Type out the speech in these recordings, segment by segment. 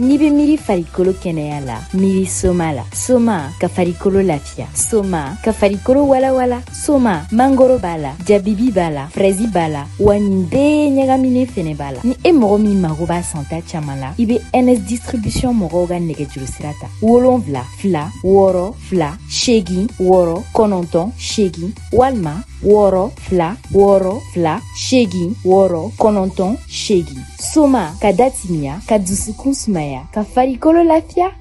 n'i be miiri farikolo kɛnɛya la miiri soma la soma ka farikolo lafiya soma ka farikolo walawala soma mangoro b'a la jabibi b'a la frɛzi b'a la wa nin bɛɛ ɲagaminen fɛnɛ b'a la ni e mɔgɔ min mago b'a santa caaman la i be ns distribution mɔgɔw ka nɛgɛjuru sira ta wolonfila fila wɔɔrɔ fila seegin wɔɔrɔ kɔnɔntɔn seegin walima wɔɔrɔ fila wɔɔrɔ fila seegin wɔɔrɔ kɔnɔntɔn seegin soma ka datimiya ka dusukun suma Romea, Caffaricolo la FIA.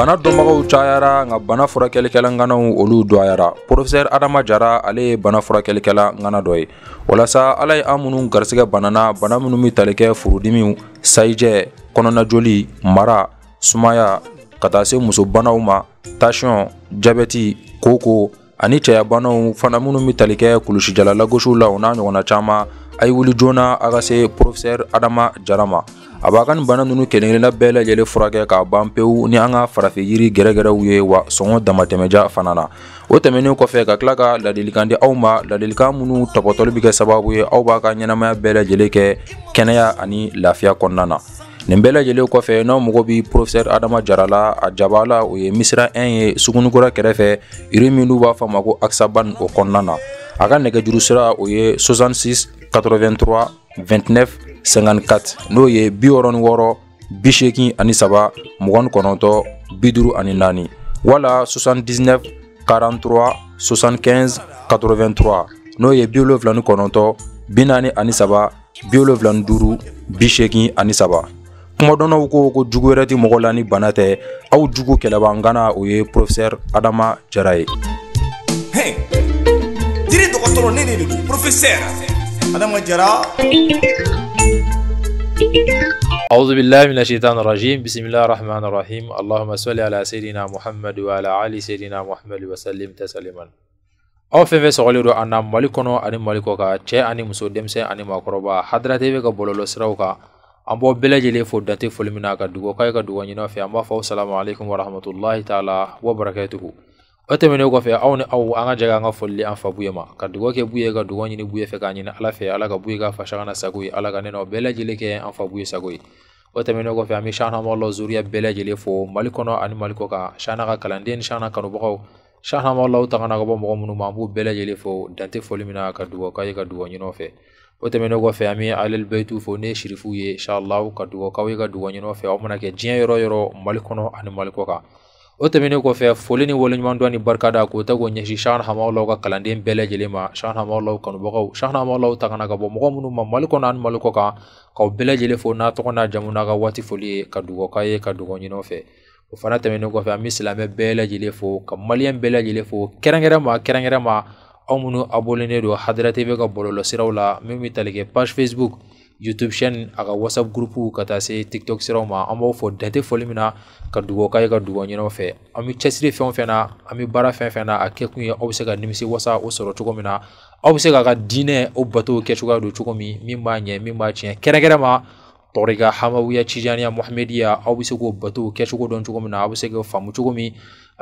bana dɔnbagaw cayara nka bana furakɛlikɛla ŋanaw olu dɔgɔyara porofɛsɛr adama jara ale ye bana furakɛlikɛla ŋana dɔ ye walasa ala ye an minnu garisigɛ banana bana minnu be tali kɛ furudimiw sayijɛ kɔnɔnajoli mara sumaya ka taa se musobanaw ma tasiyɔn jabɛti koko ani cɛyabanaw fana minnu be tali kɛ kulusijala lagosiw la o n'a ɲɔgɔnna caaman a ye wuli joona a ka se porofɛsɛr adama jara ma a b'a ka nin bana ninnu kelenkelenna bɛɛ lajɛlen furakɛ k'a ban pewu ni an ka farafin yiri gɛrɛgɛrɛw ye wa sɔngɔ damatɛmɛja fana na o tɛmɛnen kɔfɛ ka tila ka ladilikan di aw ma ladilikan minnu tɔpɔtɔli bɛ kɛ sababu ye aw b'a ka ɲɛnamaya bɛɛ lajɛlen kɛ kɛnɛya ani lafiya kɔnɔna na nin bɛɛ lajɛlen kɔfɛ n'aw mɔgɔ bi profɛsɛr adama jara la a jaba la o ye misira ɛn ye sugunikura kɛrɛfɛ yiri min n'u b'a fɔ ma ko aksaban o kɔnɔna na a ka nɛgɛjuru sira o ye 66 83 29 54 n'o ye bi wɔrɔ ni wɔrɔ bi seegin ani saba mugan ni kɔnɔntɔn bi duuru ani naani wala 79 43 75 83 n'o ye bi wolonfila ni kɔnɔntɔn bi naani ani saba bi wolonfila ni duuru bi seegin ani saba kumadɔnnaw ko ko jugu wɛrɛ tɛ mɔgɔ la ni bana tɛ aw jugu kɛlɛban gana o ye professɛr adama jara ye hey, jiri dɔgɔtɔrɔ ne de do professɛr adama jara أعوذ بالله من الشيطان الرجيم بسم الله الرحمن الرحيم اللهم صل على سيدنا محمد وعلى آل سيدنا محمد وسلم تسليما aw fɛn fɛn sɔgɔlen do an na mali kɔnɔ ani mali kɔ kan cɛɛ ani muso denmisɛn ani maakɔrɔba hadara tv ka bɔlɔlɔ siraw kan an b'aw bɛɛ fo dante foli min na ka dugawu k'a ye ka dugawu ɲini fɛ an b'a fɔ salamu alaikum warahmatulahi taala wa o tɛmɛnen kɔfɛ aw ni aw an ka jɛ an ka folili an fa buye ma ka dugawu kɛ buye ka dugawu ɲini buye fɛ k'a ɲini ala fɛ ala ka buye ka fasaga na sago ye ala ka ne n'aw bɛɛ lajɛlen kɛ an fa buye sago ye o tɛmɛnen kɔfɛ an bɛ shana mawla zuriya bɛɛ lajɛlen fo mali kɔnɔ ani mali kɔ kan shana ka kalanden ni shana kanubagaw shana mawlaw tangana ka bɔ mɔgɔ minnu ma an b'u bɛɛ lajɛlen fo dante foli min na ka dugawu ka ye ka dugawu ɲini fɛ o tɛmɛnen kɔfɛ an bɛ alel bayitu fo ne ye shirifuw ye inshallah ka dugawu k'aw ye ka dugawu ɲini fɛ aw mana kɛ diɲɛ yɔrɔ yɔrɔ mali kɔnɔ ani mali kɔ kan o tɛmɛnen kɔfɛ foli ni waleɲumandɔn ni barika da k'o ta k'o ɲɛsin shahana hamawulaw ka kalanden bɛɛ lajɛlen ma shahana hamawulaw kanubagaw shahana hamawulaw tangana ka bɔ mɔgɔ minnu ma mali kɔnɔ ani mali kɔ kan k'aw bɛɛ lajɛlen fo n'a tɔgɔ n'a jamu n'a ka waati foli ye ka dugawu k'a ye ka dugawu ɲini fɛ o fana tɛmɛnen kɔfɛ an bɛ silamɛ bɛɛ lajɛlen fo ka maliyɛn bɛɛ lajɛlen fo kɛrɛnkɛrɛnma ma aw minnu abonelen don hadarate bɛ ka bɔlɔlɔsiraw la min bɛ tali page facebook youtube chaîne aga whatsapp group ka taa se tiktok siraw ma an b'aw fɔ dan tɛ fɔli min na ka dugawu k'a ye ka dugawu ɲin'aw fɛ an bɛ cɛsiri fɛn o fɛn na an bɛ baara fɛn fɛn na a kɛ kun ye aw bɛ se ka nimisi wasa o sɔrɔ cogo min na aw bɛ se k'a ka diinɛ o bato kɛ cogoya don cogo min min b'a ɲɛ min b'a tiɲɛ kɛrɛnkɛrɛn tɔriga hamawuya cijaniya muhamediya aw bɛ se k'o bato kɛcogo dɔn cogo min na aw bɛ se k'o faamu cogo min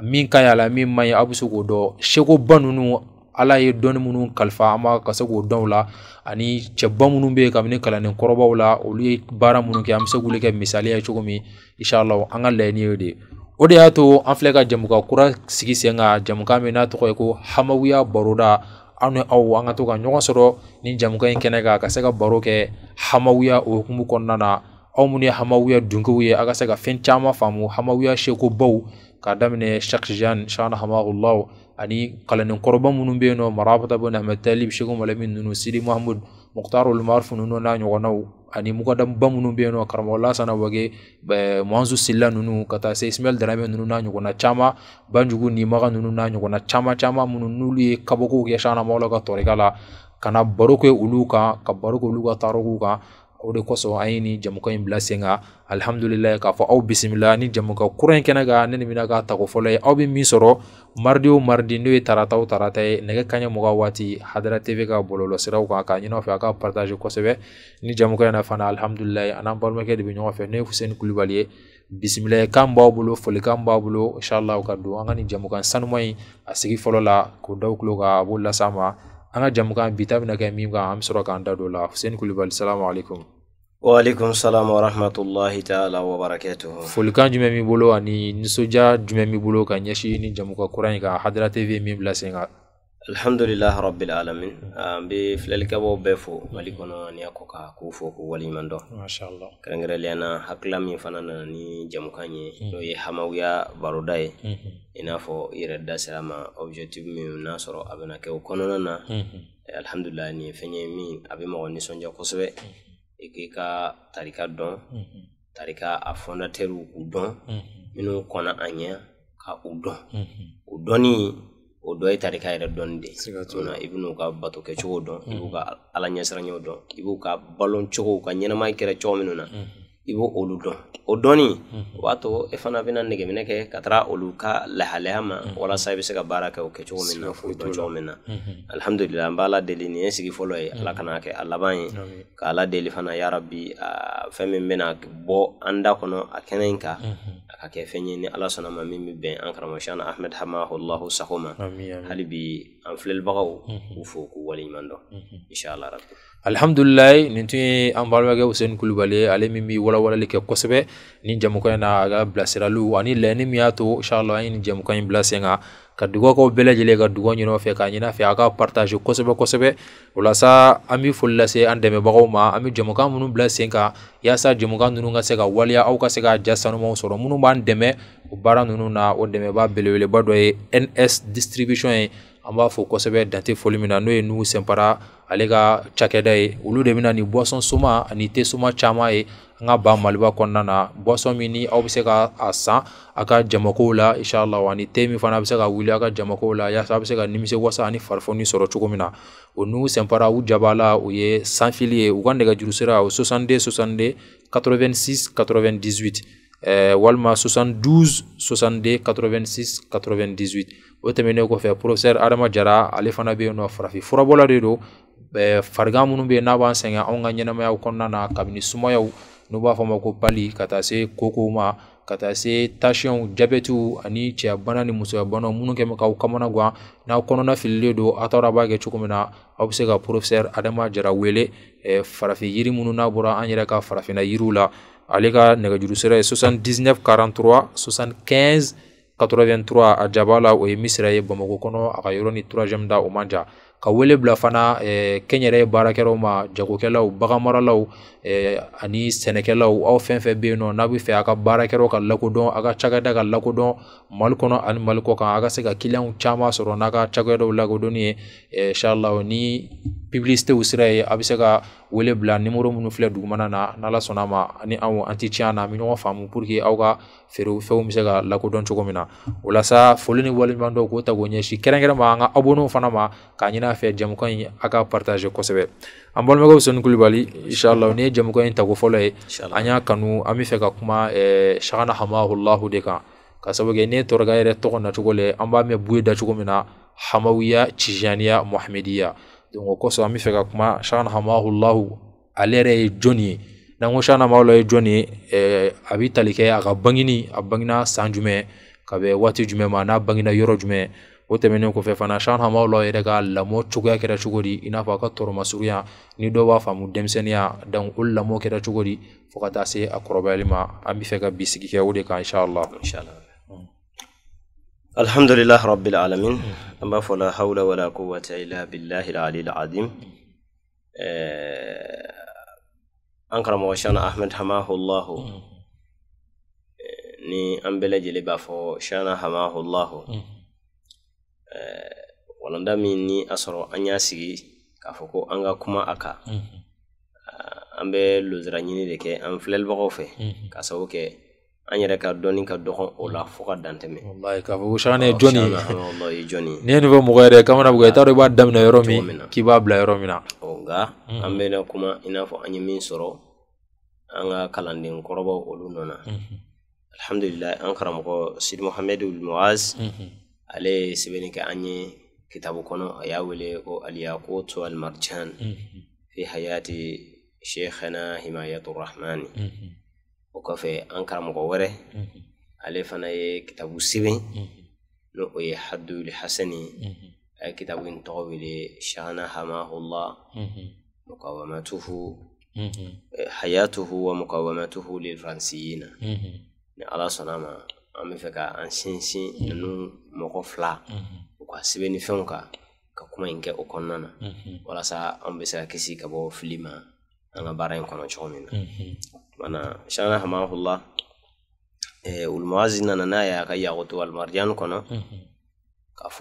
min ka ɲi a la min man ɲi aw bɛ se k'o dɔn sekoba ninnu ala ye dɔɔni minnu kalifa an b'a ka se k'o dɔn o la ani cɛba minnu bɛ yen kabini kalanden kɔrɔbaw la olu ye baara minnu kɛ an bɛ se k'olu kɛ misaliya ye cogo min inshallah an ka laɲini y'o de ye o de y'a to an filɛ ka jamukan kura sigi sen kan jamukan min n'a tɔgɔ ye ko hamawiya baroda aw ni aw an ka to ka ɲɔgɔn sɔrɔ nin jamukan in kɛnɛ kan ka se ka baro kɛ hamawiya o hukumu kɔnɔna na aw minnu ye hamawiya dunkew ye a ka se ka fɛn caman faamu hamawiya sekobaw k'a daminɛ shakisijan shana hamaulaw ani kalanenkɔrɔba minnu bɛ yen nɔ marabata bɛ na talib sheku malami ninnu sidi mahamud muktar olmaruf ninnu n'a ɲɔgɔnnaw ani mukadaba minnu bɛ yen nɔ karamɔgɔ lasana wage muanzu silla ninnu ka taa se ismail darame ninnu n'a ɲɔgɔnna caman banjugu ni ninnu n'a ɲɔgɔnna caman caman minnu n'olu ye kabakow kɛ sanamɔgɔ la ka tɔɔrɔka la ka na baro kɛ olu kan ka baro kɛ olu ka taarikuw kan o de kosɔn an ye nin jamukan in bila sen kan alihamudulilayi k'a fɔ aw bisimila ni jamukan kura in kɛnɛ kan ne ni bɛna k'a tako fɔlɔ ye aw bɛ min sɔrɔ maridi o maridi n'o ye tarata o tarata ye nɛgɛ kanɲɛ mugan waati hadara tv ka bɔlɔlɔsiraw kan k'a ɲini fɛ a ka partage kosɛbɛ ni jamukan in na fana alihamudulilayi an balimakɛ de bɛ ɲɔgɔn fɛ ne ye fuseni kulibali ye bisimila kan b'aw bolo folikan b'aw bolo inshallah ka don an ka nin jamukan sanuman in a sigi fɔlɔ la k'o da u tulo a b'o las'a ma an ka jamukan bi ta bɛna kɛ min kan an bɛ sɔrɔ k'an da don la husen Kulibali salamu alaikum. wa salam wa ta'ala wa folikan jumɛn mi bolo ani nisoja jumɛn mi bolo ka ɲɛsin ni jamuka kura in kan Hadara TV min bila sen kan alhamdulilahi rabbil alamin ah, be filalikɛbaw bɛɛ fo mali kɔnɔ ani a kɔ ka k'u fo k'u waliɲuman dɔn kɛrɛnkɛrɛnliya hakila min fana nana ni jamukan hmm. ye n'o ye hamawuya baroda ye i n'a fɔ i yɛrɛ da sera ma objectif min n'a sɔrɔ a bena kɛ o kɔnɔna na alhamdulilahi ni ye fɛn min a be mɔgɔ nisɔndiya kosɛbɛ i k'i ka tarika dɔn tarika hmm. a fondatɛriw k'u dɔn minnu hmm. kɔna a ɲɛ ka u dɔn u dɔni o dɔ ye tarika yɛrɛ dɔni de ye i bin'u ka batokɛcogo dɔn i b'u mm. ka ala ɲɛsiranɲɛw dɔn i b'u ka balon cogow ka ɲɛnama kɛra cogo minnu na mm. i b'o olu dɔn o dɔni o b'a to e fana bena negeminɛ kɛ ka tara olu ka lahalaya ma walasa i e be se ka baara kɛ o kɛcogo min na o dɔn cogo min na alihamudulila n b'a la deli ni ye sigi fɔlɔ ye ala kana kɛ a laban ye ka ala deli fana yarabi fɛn min bena bɔ an da kɔnɔ a kɛnɛ in a ka kɛ fɛn ye ni ala sɔnna ma min be bɛn an karamɔgɔ ahmed hamahulahu sago ma an filɛlibagaw mhm. k'u fo k'u waleɲuman dɔn mhm. inshallah rabi alhamdulilayi nin tun ye an balimakɛ useni kulubali ale min bi walawalali kɛ kosɛbɛ ni jamukan in na a ka bilasiraliw ani laɲini min y'a to inshallah an ye nin jamukan in bila sen kan ka dugawukaw bɛɛ lajɛlen ka dugawu ɲini fɛ k'a ɲin'a fɛ a ka partage kosɛbɛ kosɛbɛ walasa an bɛ foli lase an dɛmɛbagaw ma an bɛ jamukan minnu bila sen kan yaasa jamukan ninnu ka se ka waleya aw ka se ka ja sanumaw sɔrɔ minnu b'an dɛmɛ o baara ninnu na o dɛmɛba belebeleba dɔ ye ns distribution ye an b'a fɔ kosɛbɛ dante foli min na n'o ye nuhu senpara ale ka cakɛda ye olu de bɛna nin boisson soma ani te soma caman ye an ka ban maliba kɔnɔna na boisson min ni aw bɛ se ka a san a ka jamakow la inshallah ani te min fana bɛ se ka wuli a ka jamakow la yaasa a bɛ se ka nimisi wasa ani farifoni sɔrɔ cogo min na o nuhu senpara u jaba la u ye sanfili ye u ka nɛgɛjuru sira o 62 62 86 98 walima 72 62 86 98 o tɛmɛnen kɔfɛ professeur adama jara ale fana bɛ yen nɔ farafin furabɔla de do farigan minnu bɛ yen n'a b'an sɛgɛn anw ka ɲɛnɛmayaw kɔnɔna na kabini sumayaw n'u b'a fɔ ko pali ka taa se kokow ma ka taa se tasiyɔnw jabɛtiw ani cɛya bana ni musoya banaw minnu kɛ bɛ k'aw kamana gan n'aw kɔnɔna fililen do aw t'a b'a kɛ cogo min na aw bɛ se ka professeur adama jara wele farafin yiri minnu n'a bɔra an yɛrɛ ka farafinna yiriw la ale ka nɛgɛjuru sira ye 79 43 75 83 a jaba la o ye misira ye bamako kɔnɔ a ka yɔrɔ ni turajɛm da o man ja ka wele bila fana eh, kɛnyɛrɛ ye baarakɛlaw ma jagokɛlaw baganmaralaw eh, ani sɛnɛkɛlaw aw fɛnfɛ fɛn bɛ nɔ n'a bɛ fɛ a ka baarakɛlaw ka lakodɔn a ka cakɛda ka lakodɔn mali kɔnɔ ani mali kɔ kan a ka se ka kiliyanw caman sɔrɔ n'a ka cakɛdaw lakodɔnni ye eh, sarilaw ni pibilistew sira ye a bɛ se ka wele bila nimoro minnu filɛ dugumana na n'ala sɔnna a ma ani anw an ti tiɲɛ na an bɛ ɲɔgɔn faamu puruke aw ka feere fɛnw bɛ se ka lakodɔn cogo min na o la sa foli ni waleɲuman dɔw k'o ta k'o ɲɛsin kɛrɛnkɛrɛn ma an ka abonnew fana ma k'a ɲini a fɛ jamukan in a ka partage kosɛbɛ an balimakɛw sɔni kulibali inshallah ni ye jamukan in tako fɔlɔ ye an y'a kanu an bɛ fɛ ka kuma e, shagana hamahulahu de kan ka sabu kɛ ne tɔrɔka yɛrɛ tɔgɔ nacogo lɛ an b'a mɛn buye da cogo min na hamawiya tijaniya mohamediya o kosɔn an bɛ fɛ ka kuma shana hamahulahu ale yɛrɛ ye jɔn ye n'an ko shana eh, hamahulahu ye jɔn ye ɛɛ a bɛ tali kɛ a ka bangini a bangina san jumɛn ka bɛn waati jumɛn ma n'a bangina yɔrɔ jumɛn o tɛmɛnen kɔfɛ fana shana hamahulahu yɛrɛ e ka lamɔ cogoya kɛra cogo di i n'a fɔ a ka tɔrɔmasurunya ni dɔw b'a faamu denmisɛnninya donc o lamɔ kɛra cogo di fo ka taa se a kɔrɔbayali ma an bɛ fɛ ka bisigi kɛ o de kan inshallah. inshallah. الحمد لله رب العالمين أما فلا حول ولا قوة إلا بالله العلي العظيم أنكرم وشان أحمد حماه الله ni an bɛɛ lajɛlen b'a fɔ shana hamahullahu walanda min ni a sɔrɔ an y'a sigi k'a fɔ ko an ka kuma a kan an bɛ lozara ɲini de kɛ an filɛlibagaw fɛ ka sababu kɛ an yɛrɛ ka dɔɔni ka dɔgɔ o la fo ka dan tɛmɛ. walayi k'a fɔ ko sanga ye jɔnni ye. walayi ye jɔnni ye. n'i ye nin fɔ mɔgɔ yɛrɛ kamana gan i t'a dɔn i b'a daminɛ yɔrɔ min k'i b'a bila yɔrɔ min na. nka an bɛ na kuma i n'a fɔ an ye min sɔrɔ an ka kalanden kɔrɔbaw olu nɔ na. alhamdulilayi an karamɔgɔ sidi muhammed ulmuaz. ale ye sɛbɛnni kɛ an ye kitabu kɔnɔ a y'a wele ko aliyakoto almarjan. fi hayati sheikhana himayatu rahmani. o kɔfɛ an karamɔgɔ wɛrɛ ale fana ye kitabu sɛbɛn n'o o ye hadul hasani a ye kitabu in tɔgɔ wele shana hamahullah mukawamatuhu hayatuhu wa mukawamatuhu lil fansiyina ni ala sɔnna ma an bɛ fɛ ka an sinsin ninnu mɔgɔ fila u ka sɛbɛn ni fɛnw kan ka kuma in kɛ o kɔnɔna na walasa an bɛ se ka kisi ka bɔ fili ma an ka baara in kɔnɔ cogo min na mana hamahulla e, eh, ulmawazi nana n'a ye a ka yagoto almarjan kɔnɔ mhm. k'a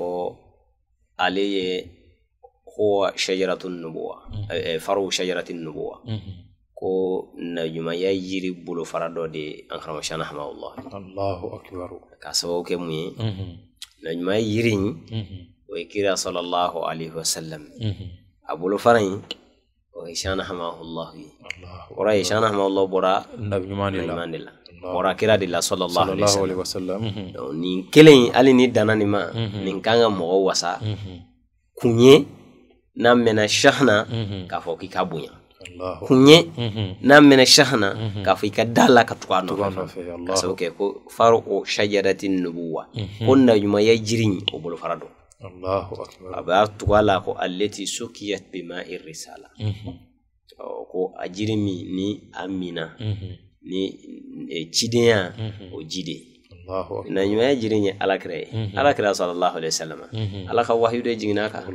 ale ye huwa shajaratu nubuwa mhm. eh, eh, faru shajarati nubuwa mhm. ko najumaya yiri bolofara dɔ de an karamɔgɔ shanahmahullah allahu akbar k'a sababu kɛ mun ye najumaya yiri in kira sallallahu alaihi wasallam a bolofara وهشان حماه الله ورا هشان حماه la bɔra kira de la sallallahu alaihi wasallam nin kelen hali ni dana nin ma mhm. nin kan ka mɔgɔ wasa mhm. kun ye n'a mɛnna shahana mhm. k'a fɔ k'i ka bonya kun n'a mɛnna shahana k'a fɔ i ka da la ka tugu a nɔfɛ ka sabu kɛ ko faro o shajarati nubuwa ko naɲumanya jiri in o bolofara don Allahu akbar. A b'a tugu a la ko allati sukiyat bima irrisala. Mhm. Oh, ko a mhm. eh, mhm. jiri min ni a minna ni cidenya o ji de. Na ɲumanya jiri ye alakira ye. Alakira sallallahu alaihi wasallam. Ala ka wahiyu de jiginna a kan.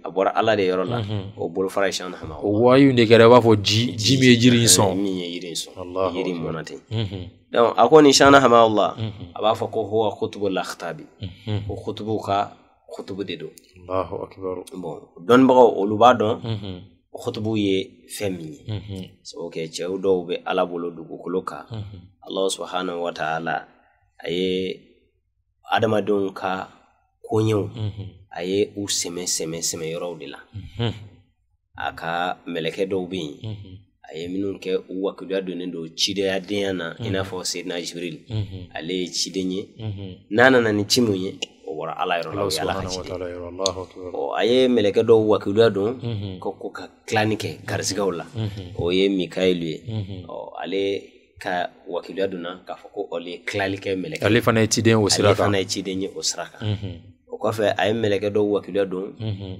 a bɔra ala de yɔrɔ la o bolofara ye shan hama o wayu de kɛra i b'a fɔ ji ji min ye jiri in sɔn min ye yiri in sɔn yiri mɔna ten donc a ko nin shan hama la a b'a fɔ ko huwa kutubu lakhtabi o kutubu ka kutubu de don Allahu akbar bon dɔnnibagaw olu b'a dɔn kutubu ye fɛn min ye sabu kɛ cɛw dɔw bɛ ala bolo dugukolo kan Allahu subhanahu wa ta'ala a ye adamadenw ka koɲɛw a ye u sɛmɛ sɛmɛ sɛmɛ yɔrɔw de la mm-hmm. a ka mɛlɛkɛ dɔw bɛ yen mm-hmm. a ye minnu kɛ u wakiluya donnen don denya mm-hmm. na i n'a fɔ seyidina jibril ale ye ciden ye n'a nana ni ci min ye o bɔra ala yɔrɔ la o ye ala ka ciden a ye mɛlɛkɛ dɔw wakiluya don ko ko ka tilani kɛ garisigɛw la o ye mikayilu ye ale ka wakiluya donna k'a fɔ ko ale ye tilali kɛ mɛlɛkɛ ale fana ye ciden o sira kan ale fana ye ciden ye o sira kan kɔfɛ a ye mɛlɛkɛ dɔw wakiluya don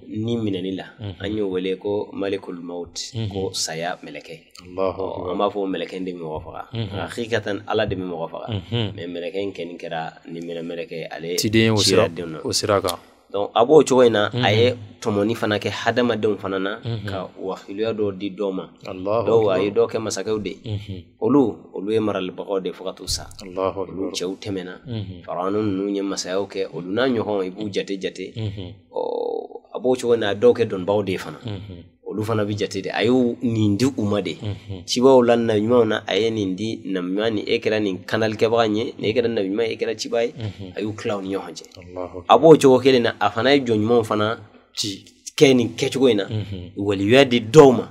ni minɛni la an y'o wele ko malikul maut ko saya mɛlɛkɛ an b'a fɔ mɛlɛkɛ de bɛ mɔgɔ faga hakikatan ala de bɛ mɔgɔ faga mɛ mɛlɛkɛ in kɛni kɛra ni minɛ mɛlɛkɛ ale ciden o sira a b'o cogo in na a ye mhm. tɔmɔni fana kɛ hadamadenw fana na mhm. ka wahiluya dɔ di dɔ ma dɔw a ye dɔ kɛ masakɛw de mhm. olu olu ye maralibagaw de fo ka t'u sa olu cɛw tɛmɛna faranu ninnu ye masayaw kɛ olu n'a ɲɔgɔn i b'u jate jate ɔ a b'o cogo in na a dɔw kɛ dɔnnibaw de fana olu fana bi jate de a y'o nin di u ma de cibaw la na a ye nin di nabiɲuman ni e kɛra nin ekera ye ni e kɛra nabiɲuman e kɛra ciba ye a y'u kila u na afana fana ye jɔnɲumanw fana ci kɛ nin kɛcogo in na waliyuya di dɔw ma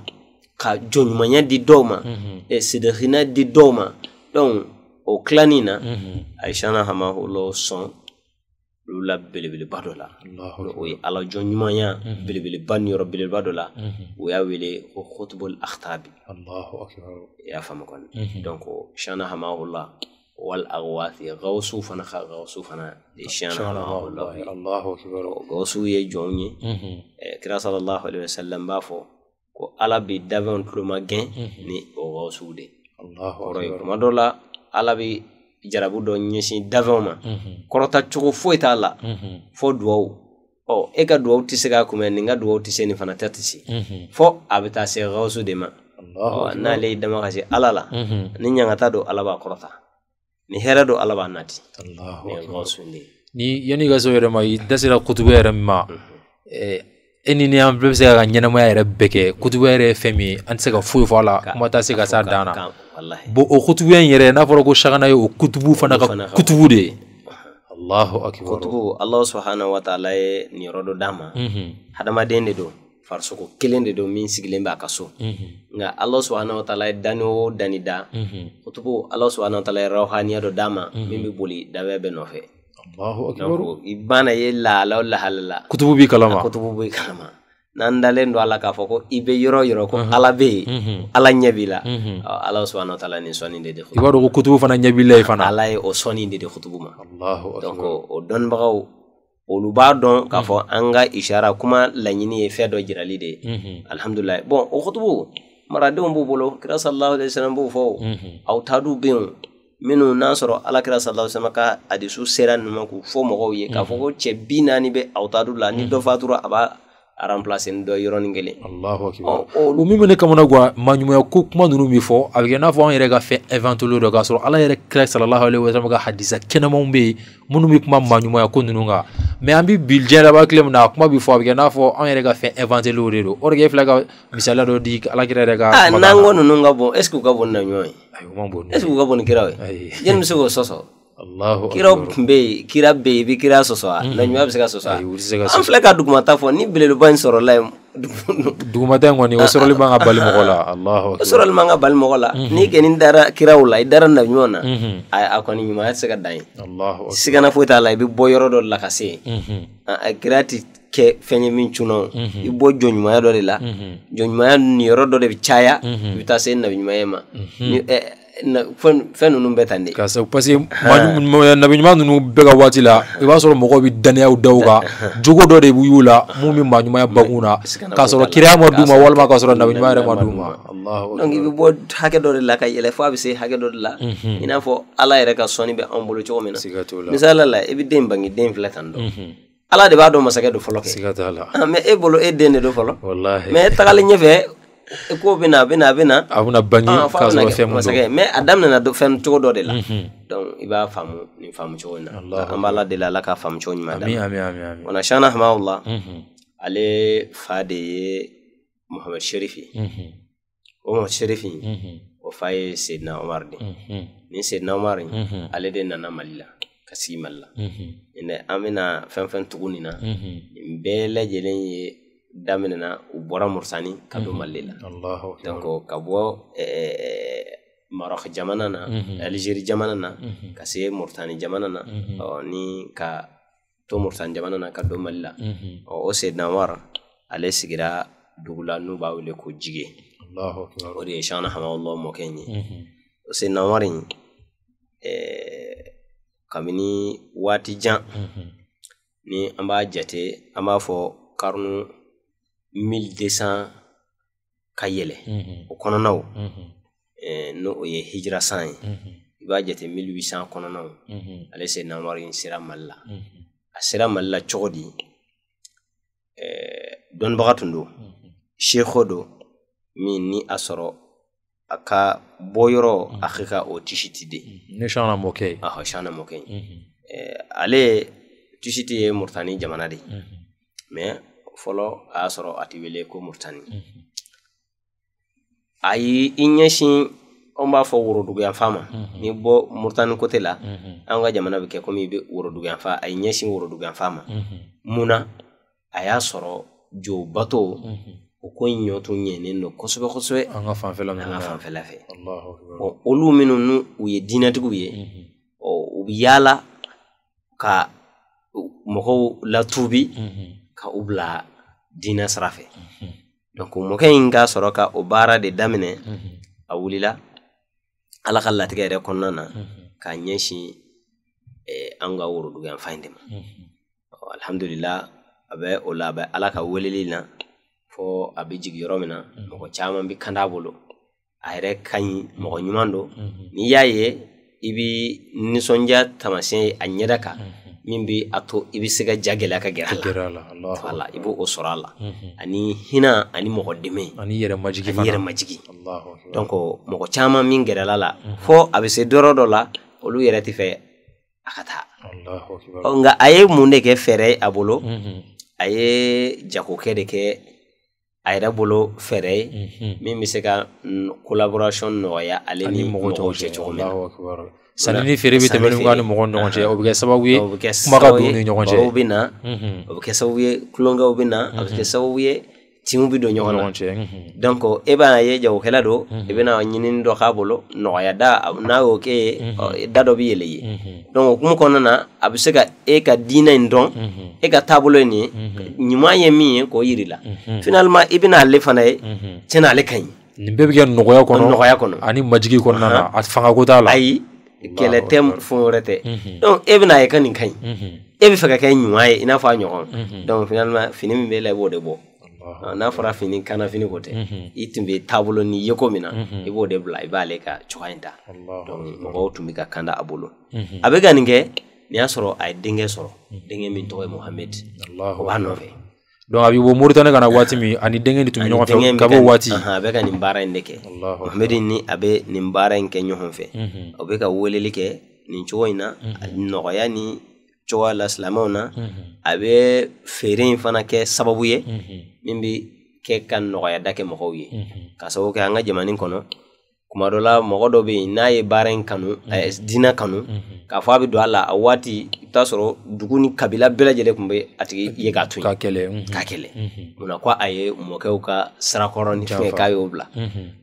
ka jɔnɲumanya di dɔw ma sedekina di doma don o kilanin na a ye sana hama olu lula la belebeleba dɔ la o ye ala jɔnɲumanya belebeleba ni yɔrɔ belebeleba dɔ la o y'a wele ko khutbul akhtabi i y'a faamu kɔni donc shana hamahula wal agwasi gawsu fana ka gawsu fana de shana hamahullah gawsu ye jɔn ye kira sallallahu alaihi wasallam b'a fɔ ko ala bi dabɛnw tulo ma gɛn ni o gawsu de kɔrɔ ye kuma dɔ la ala bi jarabu dɔ ɲɛsin davanw ma kɔrɔta cogo foyi t'a la fɔ duwawu ɔ e ka duwawu tɛ se k'a kunbɛn nin ka duwawu tɛ se nin fana ta tɛ se fɔ a bɛ taa se gawusu de ma n'ale y'i dama ka se ala la ni ɲangata don ala b'a kɔrɔta ni hɛrɛ don ala b'a nati ni yanni i ka se o yɛrɛ ma i da sera kutubu yɛrɛ min ma e ni an bɛɛ bɛ se ka ɲɛnɛmaya yɛrɛ bɛɛ kɛ kutubuya yɛrɛ ye fɛn min ye an tɛ se ka foyi fɔ a la kuma t'a se ka s'a dan na bon o kutubuya in yɛrɛ n'a fɔra ko sagana ye o kutubu fana ka kutubu de ye alahu akibaru kutubu alahu subahana wa taala ye nin yɔrɔ dɔ d'a ma mhm. hadamaden de don farisogo kelen de don min sigilen b'a ka so mhm. nka alahu subahana wa taala ye dani o dani da mhm. kutubu alahu subahana wa taala ye rawhaniya dɔ d'a ma min bɛ boli dabɛ bɛɛ nɔfɛ Allahu akbar i ye lahala o lahala la kutubu b'i kalama kutubu b'i kalama n'an dalen don ala k'a fɔ ko i bɛ yɔrɔ yɔrɔ ko mhm. ala bɛ mhm. ala ɲɛ b'i la mhm. ah, ala subahana taala ni sɔnni de de i ko kutubu fana ɲɛ b'i fana ala ye o sɔnni de di kutubu ma donc o dɔnnibagaw olu b'a dɔn k'a fɔ an ka isara kuma laɲini ye fɛn dɔ jirali de ye alihamudulilayi bɔn o kutubu maradenw b'u bolo kira sallallahu alaihi wa sallam b'o fɔ aw taadu bɛ yen minnu n'a sɔrɔ alakira salaw sama ka hadisu sera ninnu ma k'u fɔ mɔgɔw ye k'a fɔ ko cɛ bi naani bɛ awutadu la ni dɔ fatura a b'a remplacer ni dɔ yɔrɔnin kelen alahu akibar o oh, oh. min bɛ ne kamana gan maɲumanya ko kuma ninnu bɛ fɔ a bɛ kɛ n'a fɔ an yɛrɛ ka fɛn inventolo dɔ ala yɛrɛ kira salallahu alaihi wasallam ka hadisa kɛnɛmanw bɛ yen minnu bɛ kuma maɲumanya ko ninnu kan mɛ an bɛ bi diɲɛ laban tile min na a kuma bɛ fɔ a n'a fɔ an yɛrɛ ka fɛn inventelo de don o de kɛ e filɛ di alakira yɛrɛ ka kumakan na n'an ko ninnu bon est ce que u bon ni na ɲɔgɔn ye ayi bon ni est ce que u bon kira kiraw ye yanni n bɛ kira be yen kira be yen i bɛ kira sɔsɔ wa laɲuman mm-hmm. bɛ se ka sɔsɔ wa an filɛ ka dugumata fɔ ni belebeleba in sɔrɔla yen. dugumata in kɔni o sɔrɔli man ka bali mɔgɔ Allahu akbar o sɔrɔli man ka bali mɔgɔ la mm-hmm. n'i kɔni dara kiraw la i dara nabiɲɔgɔn na a mm-hmm. a ni nyuma, tɛ se Allahu akbar Sika na t'a la i bɛ bɔ yɔrɔ dɔ la ka se yen kira ti kɛ fɛn ye min cunna o i bɛ bɔ jɔnɲumanya dɔ de la jɔnɲumanya niyɔrɔ dɔ de bɛ caya i bɛ taa se nabiɲumanya ma ni ɛɛ eh, fɛn ninnu bɛɛ tan de. karisa parce que nabi ɲuman ninnu bɛɛ ka waati la i b'a sɔrɔ mɔgɔw bɛ danayaw da u kan jogo dɔ de b'u la mun bɛ maa ɲumanya na k'a sɔrɔ kiriya ma d'u walima k'a sɔrɔ nabi ɲuman yɛrɛ ma d'u donc i bɛ bɔ hakɛ dɔ de la ka yɛlɛ f'a bɛ se hakɛ dɔ de la i n'a fɔ ala yɛrɛ ka sɔnni bɛ an bolo cogo min na misaliya la i bɛ den bange den filɛ tan dɔn. ala de b'a dɔn masakɛ do fɔlɔ kɛ ah, mɛ e bolo e den de do fɔlɔ mɛ tagalen ɲɛfɛ ko bena bena bena a bena bange k'a sɔrɔ fɛn mun don mais a daminɛna de la mhm. donc i b'a faamu nin faamu cogo in na an b'a la ka faamu cogo ɲuman ma ami ami ami wana shana hamawla mhm. ale fade de ye mohamed sherifi mhm. o mohamed sherifi o faye ye sedina omar de nin sedina omar ale de nana malila la ka sigi mali la an bena na nin bɛɛ lajɛlen daminɛna u bɔra mursani ka don mali la donc ka bɔ marɔki jamana na alizeri jamana na ka se murtani jamana na ni ka to murtani jamana na ka don mali la o sedanwar ale sigira dugula n'u b'a wele ko jige o de ye shana hamawallah mɔkɛ ye o sedanwar in kabini waati jan ni an b'a jate an b'a fɔ karnu 1200 ka yɛlɛ mhm. o kɔnɔnaw mhm. eh, n'o o ye hijira san ye mhm. i b'a jate 1800 kɔnɔnaw ale se Umaru in sera Mali la a sera Mali la cogo di eh, dɔnnibaga tun don don min ni a sɔrɔ a ka bɔyɔrɔ a ka o Tishiti de ne Shana Mɔkɛ ye ɔhɔ Shana Mɔkɛ eh, ale Tishiti ye Moritani jamana de ye mais fɔlɔ a y'a sɔrɔ a tɛ wele ko murutani a yi i ɲɛsin an b'a fɔ woroduguyanfa ma ni bɔ murutani kote la an ka jamana bɛ kɛ komi i bɛ woroduguyanfa a yi ɲɛsin woroduguyanfa ma mun na a y'a sɔrɔ jobato o ko in ɲɔ tun ɲɛnen don kosɛbɛ kosɛbɛ an ka fanfɛla an ka fanfɛla fɛ olu minnu n'u u ye diinɛtigiw ye u bi yaala ka mɔgɔw latubi ka u bila diinɛ sira fɛ donc mɔkɛ in ka sɔrɔ ka o baara de daminɛ a wulila ala ka latigɛ yɛrɛ kɔnɔna na k'a ɲɛsin an ka worodugu yan de ma alhamdulila a bɛ o la a bɛ ala ka weleli na fo a bɛ jigi yɔrɔ min na mɔgɔ caman bɛ kanda bolo a yɛrɛ ka ɲi mɔgɔ ɲuman don n'i y'a ye i bɛ nisɔndiya taamasiyɛn a ɲɛda kan min bi a to i bɛ se ka ja gɛlɛya ka gɛrɛ wala i b'o sɔrɔ a la ani hina ani mɔgɔ dɛmɛ ani yɛrɛ majigi ani yɛrɛ majigi donc mɔgɔ caman min gɛrɛla la fo a bɛ se dɔrɔ dɔ la olu yɛrɛ tɛ fɛ a ka taa nka a ye mun de kɛ fɛɛrɛ ye a bolo a ye jagokɛ de kɛ a yɛrɛ bolo fɛɛrɛ min bɛ se ka collaboration nɔgɔya ale ni mɔgɔw cɛ cogo min na sanni ni feere bɛ tɛmɛ ni mɔgɔ ni mɔgɔ ni ɲɔgɔn cɛ o bɛ kɛ sababu ye kuma ka don u ni ɲɔgɔn cɛ baro bɛ na o bɛ kɛ sababu ye tulonkɛw bɛ na a bɛ kɛ sababu ye tinw bɛ don ɲɔgɔn na donc e b'a ye jagokɛla do i bɛna ɲinini dɔ k'a bolo nɔgɔya da n'a y'o kɛ ye da dɔ bɛ yɛlɛ ye donc o oh, hukumu kɔnɔna na a bɛ se ka e ka diinɛ in dɔn mhm. e ka taabolo mhm. ye ye ɲuman ye min ye k'o yir'i la mhm. finalement i bɛna ale fana ye tiɲɛna ale ka ɲi nin bɛɛ bɛ kɛ nɔgɔya kɔnɔ nɔgɔya kɔnɔ ani majigi kɔnɔna na a fanga ko t'a la ayi kɛlɛ tɛ fɛn wɛrɛ tɛ e bɛna e mhm. e e? mhm. ah, mhm. ye ka nin ka ɲi e bɛ fɛ ka kɛ ɲuman ye i n'a fɔ a ɲɔgɔn donc finalement fini min b'e la i b'o de bɔ n'a fɔra fini kana fini ko tɛ i tun bɛ taabolo ni ye ko min na i b'o de bila i b'ale ka cogoya in ta mɔgɔw tun bɛ ka kanda a bolo a bɛ ka nin kɛ nin y'a sɔrɔ a ye denkɛ sɔrɔ denkɛ min tɔgɔ ye mohamɛdi o b'a nɔfɛ donc abi b'i bɔ kana waati mi ani denkɛ de tumi ɲɔgɔn fɛ ka b'o waati a bɛ ka nin baara in de kɛ mohamɛdi ni a bɛ nin baara in kɛ ɲɔgɔn fɛ o bɛ ka weleli mhm. kɛ nin cogo in na nɔgɔya ni cogoya la silamɛw na mhm. a bɛ feere in fana kɛ sababu ye mhm. min bɛ kɛ ka nɔgɔya da kɛ mɔgɔw ye ka sababu kɛ an ka jamana kɔnɔ kuma dɔ la mɔgɔ dɔ bɛ yen n'a ye baara in kanu a ye diinɛ kanu k'a fɔ a bɛ don a la a waati i bɛ sɔrɔ dugu ni kabila bɛɛ lajɛlen tun bɛ a tigi ye k'a to yen ka kɛlɛ ka kɛlɛ munna ko a ye mɔkɛw ka sarakɔrɔ ni fɛn k'a y'o bila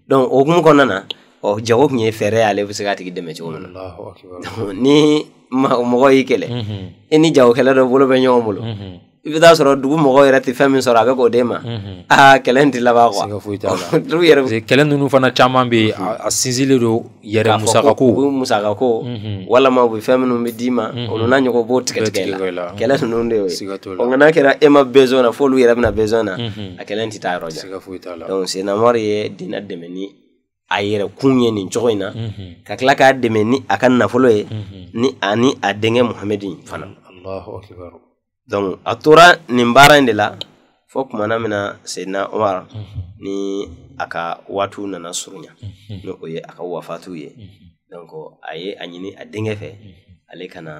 donc o hukumu kɔnɔna na ɔ jago tun ye fɛɛrɛ y'ale bɛ se k'a tigi dɛmɛ cogo min na ni mɔgɔ y'i kɛlɛ i e ni jagokɛla dɔ bolo bɛ ɲɔgɔn bolo i bɛ taa sɔrɔ dugu mɔgɔw yɛrɛ tɛ fɛn min sɔrɔ a bɛ k'o de ma aa kɛlɛ in tɛ laban kuwa siga foyi t'a la parce que kɛlɛ ninnu fana caman bɛ yen a sinsinlen don yɛrɛ musaka ko mm-hmm. u musaka mm-hmm. ko walima u bɛ fɛn minnu bɛ d'i ma olu n'a ɲɔgɔn b'o tigɛ tigɛ i la kɛlɛ ninnu de y'o ye siga t'o la nka n'a kɛra e ma besoin na f'olu yɛrɛ bɛna besoin na a kɛlɛ in tɛ taa yɔrɔ jan siga foyi t'a la donc senamori ye dinɛ dɛmɛ ni a yɛrɛ kun ye nin cogo in na ka tila k'a dɛmɛ ni a ka nafolo ye ni ani a denkɛ muhamɛdi fana. Allahu akbar donc a tora nin baara in de la fo kumana min na sayidina umar mhm. ni a ka waatu nana surunya mhm. ni o ye a ka wafatiw ye mhm. donc a ye a ɲini a denkɛ fɛ ale kana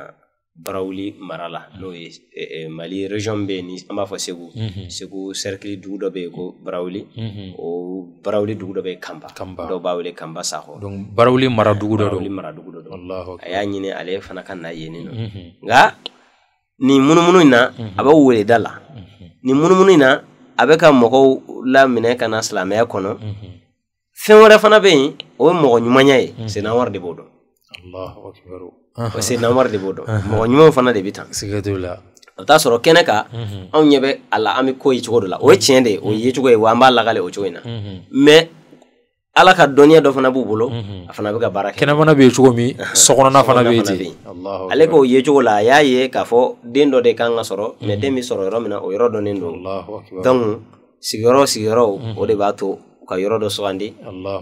barawuli mara la n'o ye e, e, mali région be ni an b'a fɔ segu segu cercle dugu dɔ bɛ yen ko barawuli o barawuli dugu dɔ bɛ kanba dɔw b'a wele kanba sakɔ donc barawuli mara dugu dɔ don a y'a ɲini ale fana ka na yen nɔ nka ni munumunu in na mhm. a bɛ wele da la mhm. ni munumunu in na a bɛ ka mɔgɔw laminɛ ka na silamɛya kɔnɔ mhm. fɛn wɛrɛ fana bɛ yen o ye mɔgɔ ɲumanya ye senna wari de b'o dɔn o senna wari de b'o dɔn mɔgɔ ɲumanw fana de bɛ tan o t'a sɔrɔ kɛnɛ kan anw ɲɛ bɛ a la an bɛ ko ye cogo dɔ la o ye tiɲɛ de ye o ye cogo ye wa an b'a lagale o cogo in na mɛ ala ka dɔnniya dɔ fana b'u bolo a fana bɛ ka baara kɛ kɛnɛmana bɛ yen cogo min sokɔnɔna fana bɛ ten ale k'o ye cogo la a y'a ye k'a fɔ den dɔ de kan ka sɔrɔ mɛ den bɛ sɔrɔ yɔrɔ min na o yɔrɔ dɔnnen don sigiyɔrɔ sigiyɔrɔ o de b'a to ka yɔrɔ dɔ sugandi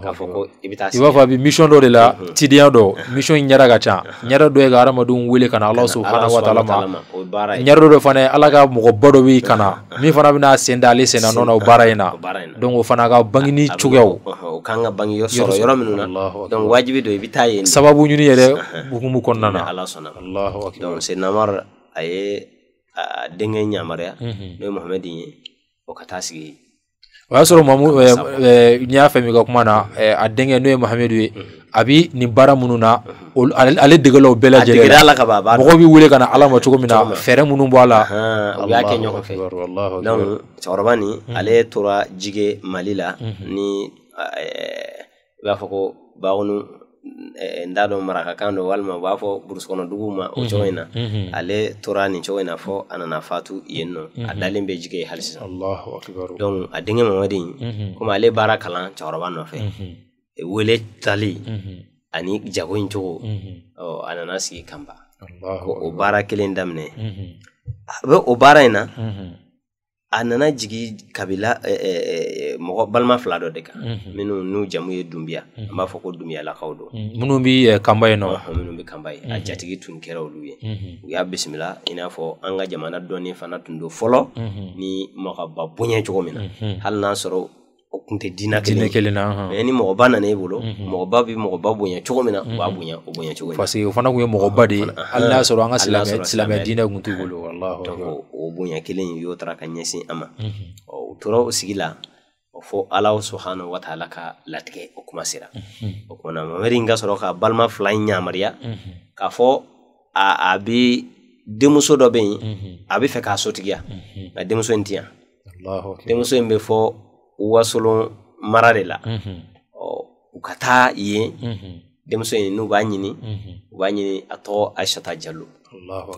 k'a fɔ ko i bɛ taa i b'a fɔ a bɛ mission dɔ de la mhm. tidiya dɔ mission in ɲɛda ka ca ɲɛda dɔ ye ka hadamadenw wele ka na ala subahana wa taala ma ɲɛda dɔ fana ye ala ka mɔgɔba dɔ b'i kana min fana bɛna sen da ale sen na nɔ e na o baara in e na donc o fana ka bangini cogoyaw o kan ka bange sɔrɔ yɔrɔ minnu na wajibi don i e bɛ taa yen sababu ɲini yɛrɛ hukumu kɔnɔna na ala sɔnna donc namar a ye a denkɛ yamaruya mhm. n'o ye muhamɛdi ye o ka taa sigi o y'a sɔrɔ mamu n y'a fɛ min ka kuma na a denkɛ n'o ye mahamedu ye a bi nin baara minnu na ale degela o bɛɛ lajɛlen mɔgɔ bɛ wele ka na ala ma cogo min na fɛɛrɛ minnu b'a la u y'a kɛ ɲɔgɔn fɛ cɛkɔrɔba nin ale tora jige mali la mm-hmm. ni i eh, b'a fɔ ko bakunu Eh, n t'a dɔn marakakan don walima u b'a fɔ burukɔnɔ duguw ma o cogo mhm, mhm. in na ale tora nin cogo in na fɔ a nana fatu yen nɔ a dalen bɛ jigin hali sisan donc a denkɛ mamadi in mhm. komi ale baara kalan cɛkɔrɔba nɔfɛ e wele tali ani jago in cogo a nana sigi kanba o baara kelen daminɛ a bɛ o baara in na a nana jigi kabila eh, eh, eh, mɔgɔ balima fila dɔ de kan minnu n'u jamu ye dunbiya an b'a fɔ ko dunbiyalakaw don minnu bɛ kanba yen nɔ minnu bɛ kanba ye a jatigi tun kɛra olu ye u y'a bisimila i n'a fɔ an ka jamana dɔɔnin fana tun do fɔlɔ ni magaba bonya cogo min na hali n'a sɔrɔ o kun tɛ diinɛ kelen kelen na uh-huh. mɛ ni mɔgɔba nana e bolo mm-hmm. mɔgɔba bɛ mɔgɔba bonya cogo min na mm-hmm. o b'a bonya o bonya cogo parce que o fana tun ye mɔgɔba de ye ah, hali n'a ah, sɔrɔ an ka silamɛ silamɛ diinɛ tun t'u e bolo ah, o bonya kelen in y'o taara ka ɲɛsin an ma mm-hmm. ɔ u tora o sigi la fo ala subhanahu wa taala ka latigɛ o kuma sera o kumana mamari ka sɔrɔ ka balima fila in ɲamariya k'a fɔ a a bɛ denmuso dɔ bɛ yen a bɛ fɛ k'a sotigiya nka denmuso in tɛ yan denmuso in bɛ fɔ wasolon mara de la u ka taa yen denmuso in n'u b'a ɲini u b'a ɲini a tɔgɔ ayisata jalo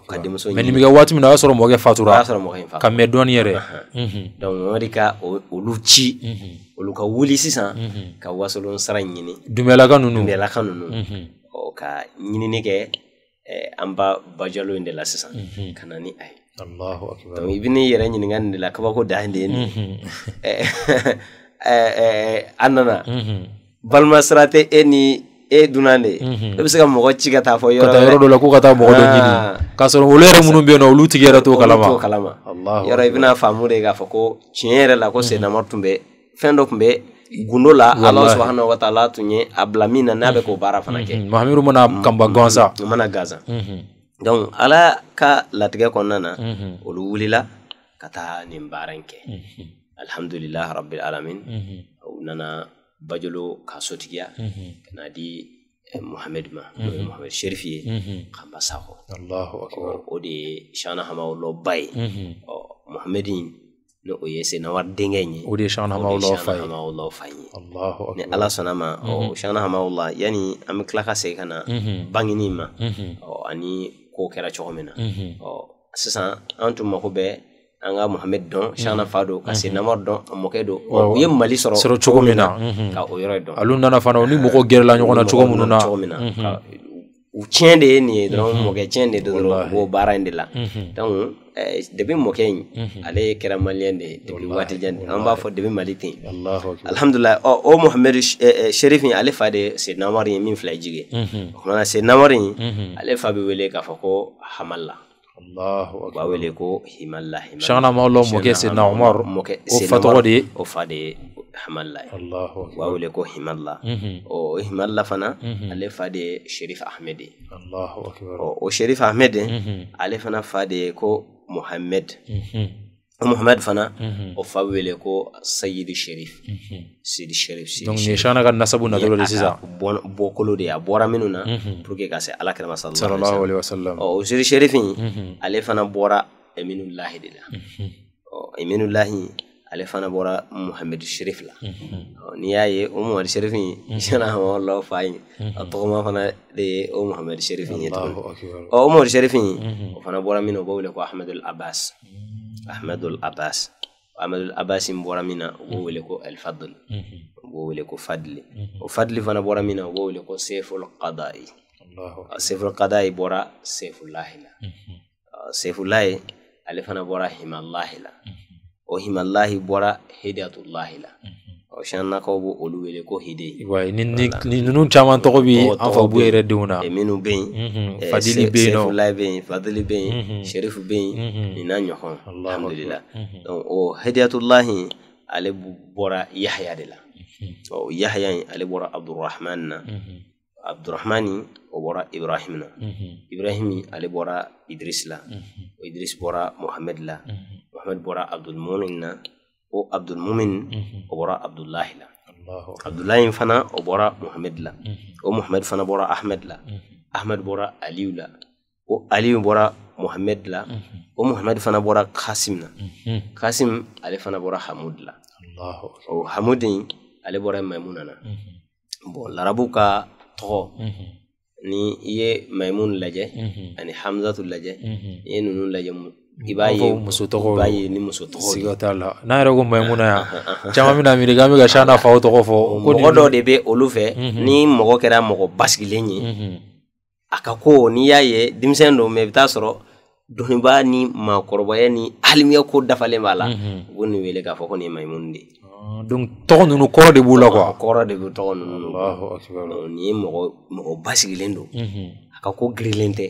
ka denmuso ɲini mɛ nin waati min na o y'a sɔrɔ mɔkɛ fatura o y'a sɔrɔ mɔkɛ in fatura ka mɛn dɔɔnin yɛrɛ donc mamadi ka olu ci olu ka wuli sisan ka wasolon sara ɲini dunbɛlaka ninnu dunbɛlaka ninnu ka ɲinini kɛ an ba bajalo in de la sisan ka na ni a ye i bɛ yɛrɛ ɲininka nin de la kabako dan de ye nin mhm. eh, eh, eh, an nana mhm. balima sira tɛ e ni e dunan mhm. ah. de e bɛ se ka mɔgɔ ci ka taa fɔ yɔrɔ yɔrɔ dɔ la ko ka taa mɔgɔ dɔ ɲini k'a sɔrɔ olu yɛrɛ minnu bɛ yen nɔ olu t'o kalama t'o kalama allah i bɛna faamu de k'a fɔ ko tiɲɛ la ko sennamari tun bɛ fɛn dɔ tun bɛ gundo la ala subahana wa taala tun ye a bila min na n'a bɛ k'o baara fana kɛ mahamadu mana mm. gaza gansan mana donc ala ka latigɛ kɔnɔna na olu wulila ka taa nin baara in kɛ alhamdulilah rabbil alamin u nana bajolo ka sotigiya ka na di muhammed ma n'o ye muhammed sherifi ye kanba sako o de ye shana hamawulaw ba ye ɔ muhammed in ni o ye senawar denkɛ in ye o de ye shana fa ye ni ala sɔnna ma ɔ shana hamawula yanni an bɛ tila ka segin ka na bangeni ma ani ko kɛra cogo min na ɔ sisan an tun mako bɛ an ka muhamɛd dɔn shana fa don ka senamar dɔn a mɔkɛ don u ye mali sɔrɔ sɔrɔ cogo min na ka o yɔrɔ dɔn alu nana fana ni mɔgɔ gɛrɛla ɲɔgɔn na cogo minnu na cogo min na u tiɲɛ de ye nin ye dɔrɔn mɔkɛ tiɲɛ de dɔrɔn u b'o baara in de la donc debi mokeng ale kɛra maliyɛn de ye depi waati jan an b'a fɔ debi mali ten alhamdulilayi ɔ o mohamɛdi sherifi ale fa de se namari ye min fila jigi o kumana se namari ale fa bɛ wele k'a fɔ ko hamala b'a wele ko himala himala shangana mawlaw mɔkɛ se na umar o fa tɔgɔ de ye o fa de ye hamala ye b'a wele ko himala o himala fana ale fa de ye sherif ahmed ye o sherif ahmed ale fana fa de mm -hmm. mohamed fana mhm. o fa wele ko sayidi sherif sidi sherif donc nin shana ka nasabu natolo de sisan bɔkolo de ya bora minnu na mhm. pour que ka se alakirama sallallahu alaihi wasallam o sidi sherif -hmm. ale fana bora minnu lahi de la mhm. minnu lahi ale fana bɔra muhamɛdu sherif la n'i y'a ye o muhamɛdu sherif in tiɲɛna a ma wala fa in a tɔgɔma fana de ye o muhamɛdu sherif in ye tuguni ɔ o muhamɛdu sherif in o fana bɔra min na o b'o wele ko ahmedul abbas ahmedul abbas ahmedul abbas in bɔra min na o b'o wele ko alfadl o b'o wele ko fadli o fadli fana bɔra min na o b'o wele ko seiful qada'i seiful qada'i bɔra seifulahi la seifulahi ale fana bɔra himalahi la ohimallahi bɔra hidayatullahi la mm-hmm. o siannakaw b'o olu wele ko hide ninnu caman tɔgɔ bi an fa bu yɛrɛ denw na minnu bɛ yen mm-hmm. eh, fadili bɛ yen sefulayi bɛ yen fadili bɛ yen mm-hmm. sherifu bɛ yen nin n'a ɲɔgɔn alhamdulila o hidayatullahi ale bɔra yahaya de la o yahaya in ale bɔra abdurahman na abdurahmani o bɔra ibrahim na ibrahim ale bɔra idris la o idris bɔra mohamed la mohamed bɔra abdulmumin na o abdulmumin o bɔra abdulahi la abdulahi fana o bɔra mohamed la o mohamed fana bɔra ahmed la ahmed bɔra aliyu la o aliyu bɔra mohamed la o mohamed fana bɔra kasim na kasim ale fana bɔra hamud la o hamud ale bɔra maimuna na bon larabuw ka tɔgɔ ni i ye maimun lajɛ ani hamzatu lajɛ i ye ninnu lajɛ i b'a ye muso tɔgɔ b'a ye ni muso tɔgɔ siga t'a la n'a yɛrɛ ko maimuna yan caman bɛna miiri k'an bɛ ka siya n'a faw tɔgɔ fɔ mɔgɔ dɔ de bɛ olu fɛ ni mɔgɔ kɛra mɔgɔ basigilen ye a ka ko n'i y'a ye denmisɛn don mɛ i bɛ taa sɔrɔ dɔnnibaa ni maakɔrɔbaya ni alimiya ko dafalen b'a la u b'u nin wele k'a fɔ ko nin ye maimuni de ye donc tɔgɔ ninnu kɔrɔ de b'u la quoi kɔrɔ de bɛ tɔgɔ ninnu Allahu akbar ni ye mɔgɔ mɔgɔ basigilen don mhm. a ka ko girilen tɛ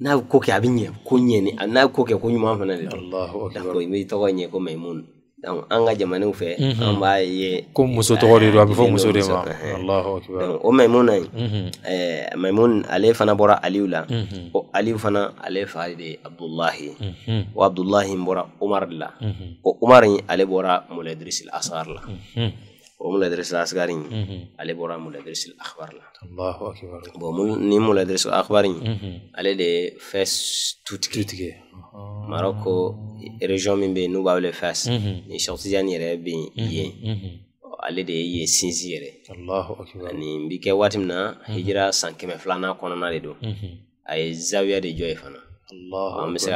n'a bɛ ko kɛ a bɛ ɲɛ ko ɲɛ ni n'a bɛ ko kɛ ko ɲuman fana de don Allahu akbar donc i b'i tɔgɔ ɲɛ ko Maimoun donc an ka jamanaw fɛ mhm. an b'a ye ko muso tɔgɔ de don a bɛ fɔ muso de ma alahu eh, o oh, maimuna in maimun ale fana bɔra aliw la o aliw fana ale fa de ye abdullahi mhm. o oh, abdulahi bɔra umar de la o umar in ale bɔra mɔlɛdirisi asar la ومو الادرس الاسغارين علي بورا مو الادرس الاخبار لا الله اكبر بو ني مو الادرس الاخبارين علي دي فاس توت توتكي ماروكو ريجون من بي نوبا ولا فاس ني شوتي جاني ربي يي ale de ye sinsin yɛrɛ ani bi kɛ waati min na hijira san kɛmɛ filanan kɔnɔna de don a ye zawiya de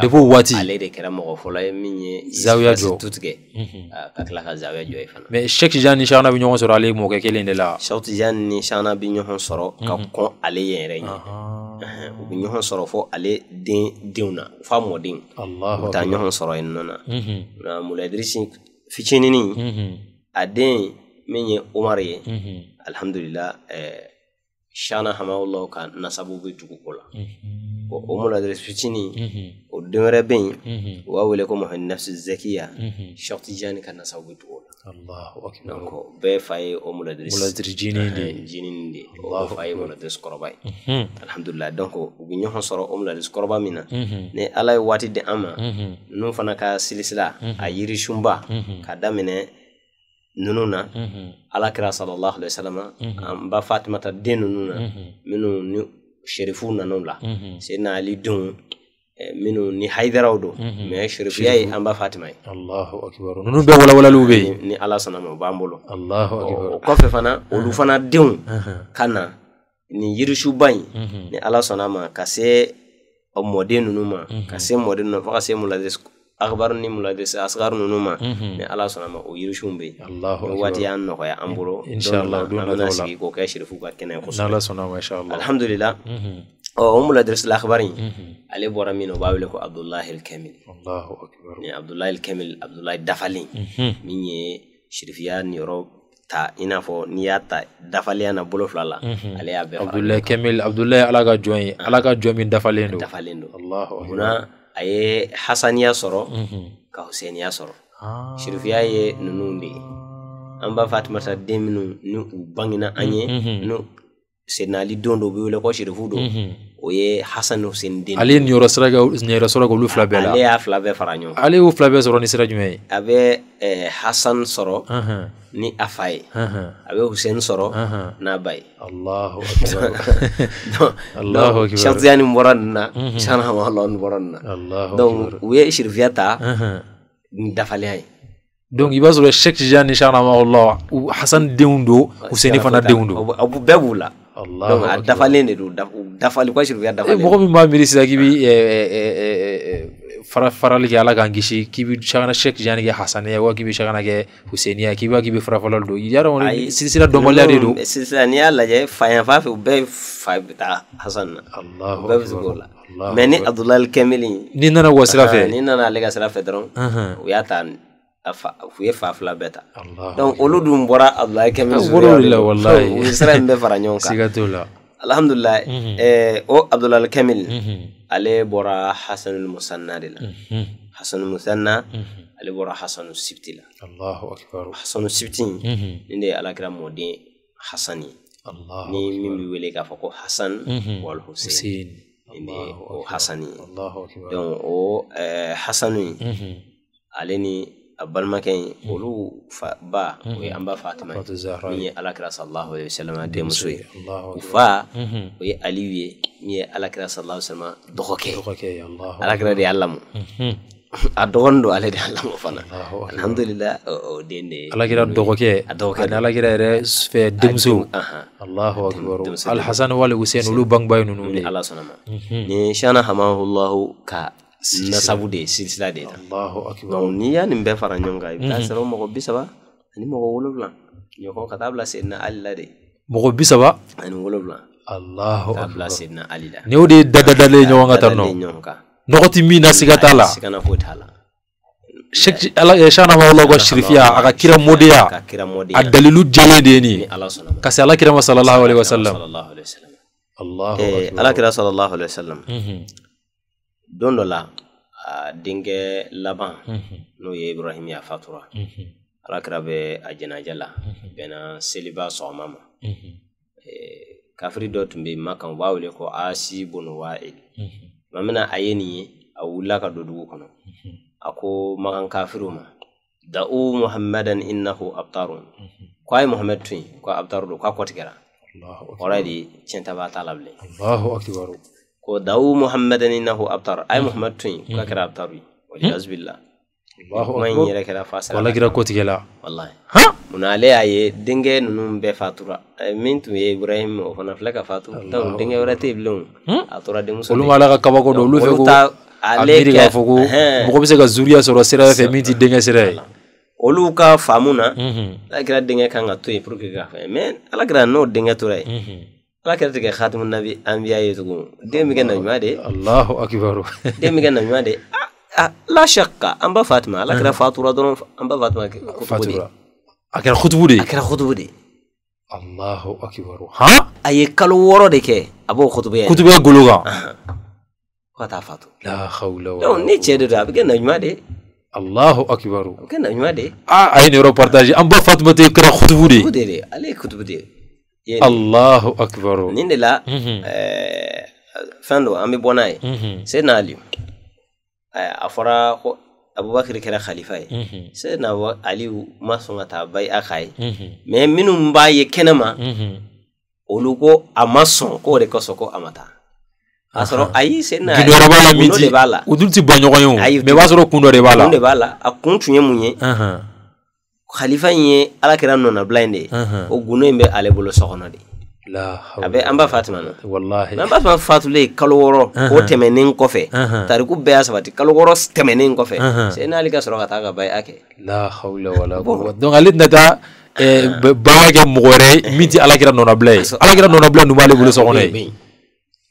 depi waati ale de kɛra mɔgɔ fɔlɔ ye min ye zawiya jɔ tu tigɛ ka tila ka zawiya jɔ ye fana mɛ Cheikh Tijani ni Cheikhna bɛ ɲɔgɔn sɔrɔ ale mɔkɛ kelen de la Cheikh Tijani ni Cheikhna bɛ ɲɔgɔn u bɛ ɲɔgɔn sɔrɔ fɔ ale den denw na f'a mɔdenw u bɛ taa ɲɔgɔn sɔrɔ yen nɔ na Mula Idirisi fitininin a den min ye Umaru ye alihamudulila ɛɛ eh, shana hamawulaw ka nasabu be tuguko mm-hmm. la mm-hmm. ko o munadres fitini o den mm-hmm. wɛrɛ be yen o b'a wele ko muhani nafsi zakiya shakti ka nasabu be tugo la donc bɛɛ fa ye o munadresjinin de o fa ye munadres kɔrɔba ye alhamdulilah donc u be ɲɔgɔn sɔrɔ o munadres kɔrɔba min na ni ala ye waati di an ma n'u fana ka silisila a yirisunba ka daminɛ nunu na mhm. alakira sallallahu wa wasallam mhm. an ba fatimata den nunu na mhm. minnu ni sherifu nanu la sayyidina ali dun e, minnu ni hayidaraw do mais sherifiya ye an ba fatima ye allahu akbar nunu bɛɛ walawalaliw bɛ yen ni ala sɔnna ma o b'an bolo allahu akbar o kɔfɛ fana olu fana denw ka na nin yirisuba in ni ala sɔnna ma ka se mɔden ninnu ma ka se mɔden ninnu fo ka se akabaru ni mula muladese asgaru ninnu ma ni ala sɔnna ma o yirisiw bɛ yen waati y'an an bolo don dɔ la an bɛna sigi k'o kɛ sherifu ka kɛnɛ ye kosɛbɛ alihamudulila o muladrisi lakabari ale bɔra min ale bora mino wele ko abdulahi kamil ni abdulahi kamil abdulahi dafalen min ye sherifiya niyɔrɔ ta ina fo n'i y'a ta dafalenya na bolo fila la ale y'a bɛɛ abdulahi kamil abdulahi ala ka jɔn ala ka jɔn min dafalen don dafalen a ye hasaniya sɔrɔ mhm. ka huseniya sɔrɔ ah. shirifiya ye ninnu de ye an b'a fatumata den minu ni u bangena an ye mhm, mhm. ni sedinali don dɔ u bɛ wele ko shirifu do o ye hasan hussein den ale ye niyɔrɔ sira kɛ ɲɛyɔrɔ sɔrɔ k'olu fila bɛɛ la ale y'a fila bɛɛ fara ɲɔgɔn ale y'o fila bɛɛ sɔrɔ ni sira jumɛn ye a bɛ eh, hasan sɔrɔ uh -huh. ni a fa ye uh -huh. a bɛ hussein sɔrɔ uh -huh. n'a ba ye allahu akbar allahu akbar shatiya nin bɔra nin na shana hamala nin bɔra nin na donc u ye shirifiya ta nin dafalenya ye donc i b'a sɔrɔ sheikh jean ni shana hamala hasan denw don hussein fana denw don bɛɛ b'u la الله الدفلين دفل كويس في الدفلين إيه، بقوم ما ميرس لا كيبي إيه، إيه، فرا فرا لي على كانجيشي كيبي شغنا شيك جاني يا حسنيه وكيبي شغنا يا حسينيه كيبي وكيبي فرا فرا لو يارو سلسله دومالا ريدو سلسله نيا لا جاي فاين u ye fa bɛɛ ta donc olu dun bɔra abdulayi kɛmɛ u ye sira in bɛɛ fara ɲɔgɔn kan alhamdulilayi mhm. eh, o abdulayi kɛmɛ mhm. ale bɔra hasanul musanna de la mhm. hasanul musanna ale bɔra hasanu sibiti la hasanu sibiti nin de ye alakira mɔden hasan ni min bɛ wele k'a fɔ ko hasan wal hussein nin de o hasani ye donc o eh, hasanu ale ni balma kɛ in olu fa ba o ye an ba fatima ye min ye alakira sallallahu alaihi wasallam denmuso ye u fa o ye aliyu ye min ye alakira sallallahu alaihi wasallam dɔgɔkɛ alakira de y'a lamu a dɔgɔnin don ale de y'a lamɔ fana alhamdulila o den de ye alakira dɔgɔkɛ ani alakira yɛrɛ fɛ denmuso alahu akbar alhasan wali husɛn olu bangebaga ninnu de ala sɔnna ma ni shana hamahulahu ka nasabu de silsila de ta donc n'i y'a ni bɛɛ fara nyonga kan i bɛ taa sɔrɔ mɔgɔ bi saba ani mɔgɔ wolonwula ɲɔgɔn ka taa bila sen na ali de mɔgɔ bi saba ani Allahu akbar bla sen alila ni la nin o de ye dadadalen ɲɔgɔn kan tan na sigata la sigana ko tala Shekh Sheikh Allah eh, Shana Mawla wa Shirifiya a ka kira modiya ad dalilu jɛlen de ni nin ye ka se alakira sallallahu alaihi wasallam Allahu eh, akbar kira sallallahu alaihi wasallam mhm. don dɔ la a denkɛ laban n'o ye ibrahim ya fatura alakira bɛ a jɛnajɛ la bɛnna seliba sɔgɔma ma kafiri dɔ tun bɛ makan u b'a wele ko asi bonu wa'il tuma min na a ye nin ye a wulila ka don dugu kɔnɔ a ko makan kafiriw ma da'u muhammadan innahu abtarun ko a ye muhammad to yen ko abtaru don k'a kɔtigɛra o kɔrɔ de tiɲɛ ta b'a t'a la bilen ko dawu muhammadan innahu abtar ay hmm. muhammad tun ko hmm. kira abtaru waliyaz hmm? billah kuma in yɛrɛ kɛra fasara wala kira kotigɛla wallahi munna ale y'a ye denkɛ ninnu fatura min tun ibrahim o fana filɛ ka fatu donc denkɛ wɛrɛ tɛ yen bilen a tora ka kabako dɔn olu fɛ ko a miiri k'a fɔ zuriya sɔrɔ sira fɛ min tɛ denkɛ sira olu ka faamu na alakira denkɛ kan ka to yen pour que ka fɛn mais alakira n'o denkɛ tora yen ما كنت كي خاتم النبي أنبياء يتقوم دي مجنة مادي الله أكبر دي مجنة آه، مادي آه، لا شك أنبا فاطمة لا أه. كرا فاطورة دون أنبا فاطمة فاطورة أكرا خطبودي أكرا خطبودي الله أكبر ها أي كل ورا ديك أبو خطبية خطبية قلوغا وتا فاطمة لا خولة لا نيجي ده ده بجنة مادي الله أكبر بجنة مادي آه أي يورو بارتاجي أنبا فاطمة تكرا خطبودي خطبودي عليه خطبودي ye Allahu akbar nin de la mhm. eh, fɛn do an bɛ bɔ n'a ye mhm. Sayyidina Ali eh, a fɔra ko Abubakar kɛra khalifa ye mhm. Sayyidina Ali ma sɔn ka taa bai'a k'a ye mais minnu b'a ye kɛnɛma olu ko a ma sɔn k'o de kosɔn ko a ma taa a sɔrɔ ayi Sayyidina Ali de b'a la u dun tɛ ban ɲɔgɔn ye o mais o b'a sɔrɔ kun de b'a la kun de b'a la a kun tun ye mun ye khalifa in ye alakira nɔnabila in de ye o gundo in bɛ ale bolo so kɔnɔ de a bɛ an ba fatima na n'an ba fatima fatulen kalo wɔɔrɔ o tɛmɛnen kɔfɛ tariku bɛɛ y'a sabati kalo wɔɔrɔ tɛmɛnen kɔfɛ sɛ n'ale ka sɔrɔ ka taa ka baya kɛ donc ale tɛna taa eh, baara kɛ mɔgɔ wɛrɛ ye min tɛ alakira nɔnabila ye alakira nɔnabila ninnu b'ale bolo so kɔnɔ ye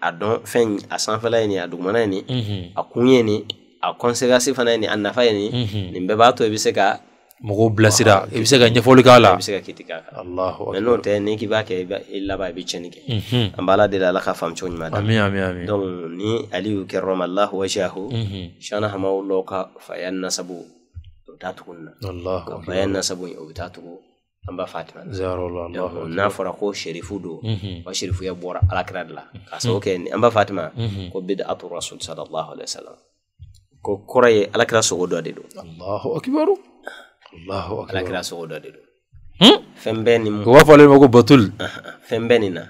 a dɔn fɛn a sanfɛla ye nin a dugumana ye nin a kun ye nin a conséquence fana ye nin a nafa ye nin nin bɛɛ b'a to i bɛ se ka mɔgɔw bilasira i bɛ se ka ɲɛfɔli k'a la i bɛ se ka kiti k'a kan mɛ n'o tɛ n'i k'i b'a kɛ i laban i bɛ tiɲɛni kɛ an b'a deli ala ka faamu cogo ɲuman ami ami ami donc ni ali y'u kɛ rɔma alahu wajahu shana hamaw lɔ ka faya nasabu o bɛ taa tugu nin na ka faya nasabu o bɛ taa tugu amba fatima fɔ a tɛmɛna n'a fɔra ko sherifu do mhm. wa sherifu ya bora de la kaso ke kɛ an b'a ko bid atu rasul sallallahu alaihi wasallam ko kɔrɔ ye alakira sogo dɔ de don alahu akibaru alahu akibaru alakira so do de do fɛn hmm? fembeni ko wa b'a ko batul fembeni na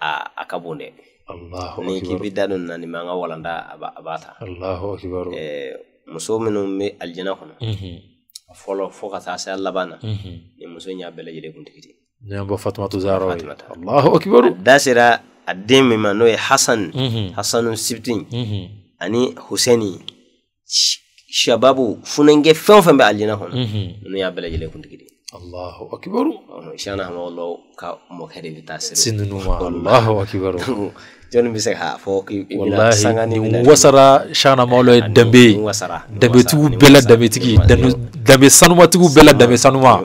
aa a ka allahu akbar ni k'i bi da don na nin man ka walanda abata allahu akbar eh akibaru muso minnu bɛ alijana kɔnɔ fɔlɔ fo ka taa saya laban na mhm. ni muso in y'a bɛɛ lajɛlen kuntigi de n'an bɔ fatumatu zaro ye alahu akibaru da sera a den min mhm. ma mhm. n'o ye hasan hasanu sibiti ani huseni shababu funɛnkɛ fɛn o fɛn bɛ alijana kɔnɔ ninnu y'a bɛɛ lajɛlen kuntigi de allahu akibaru shana ma wolo ka mo kadi bi tasir sinunuma allahu akibaru joni bi se ha fo ki wallahi ni wasara shana ma wolo dambe dambe tugu bela dambe tigi dambe sanuma tugu bela dambe sanuma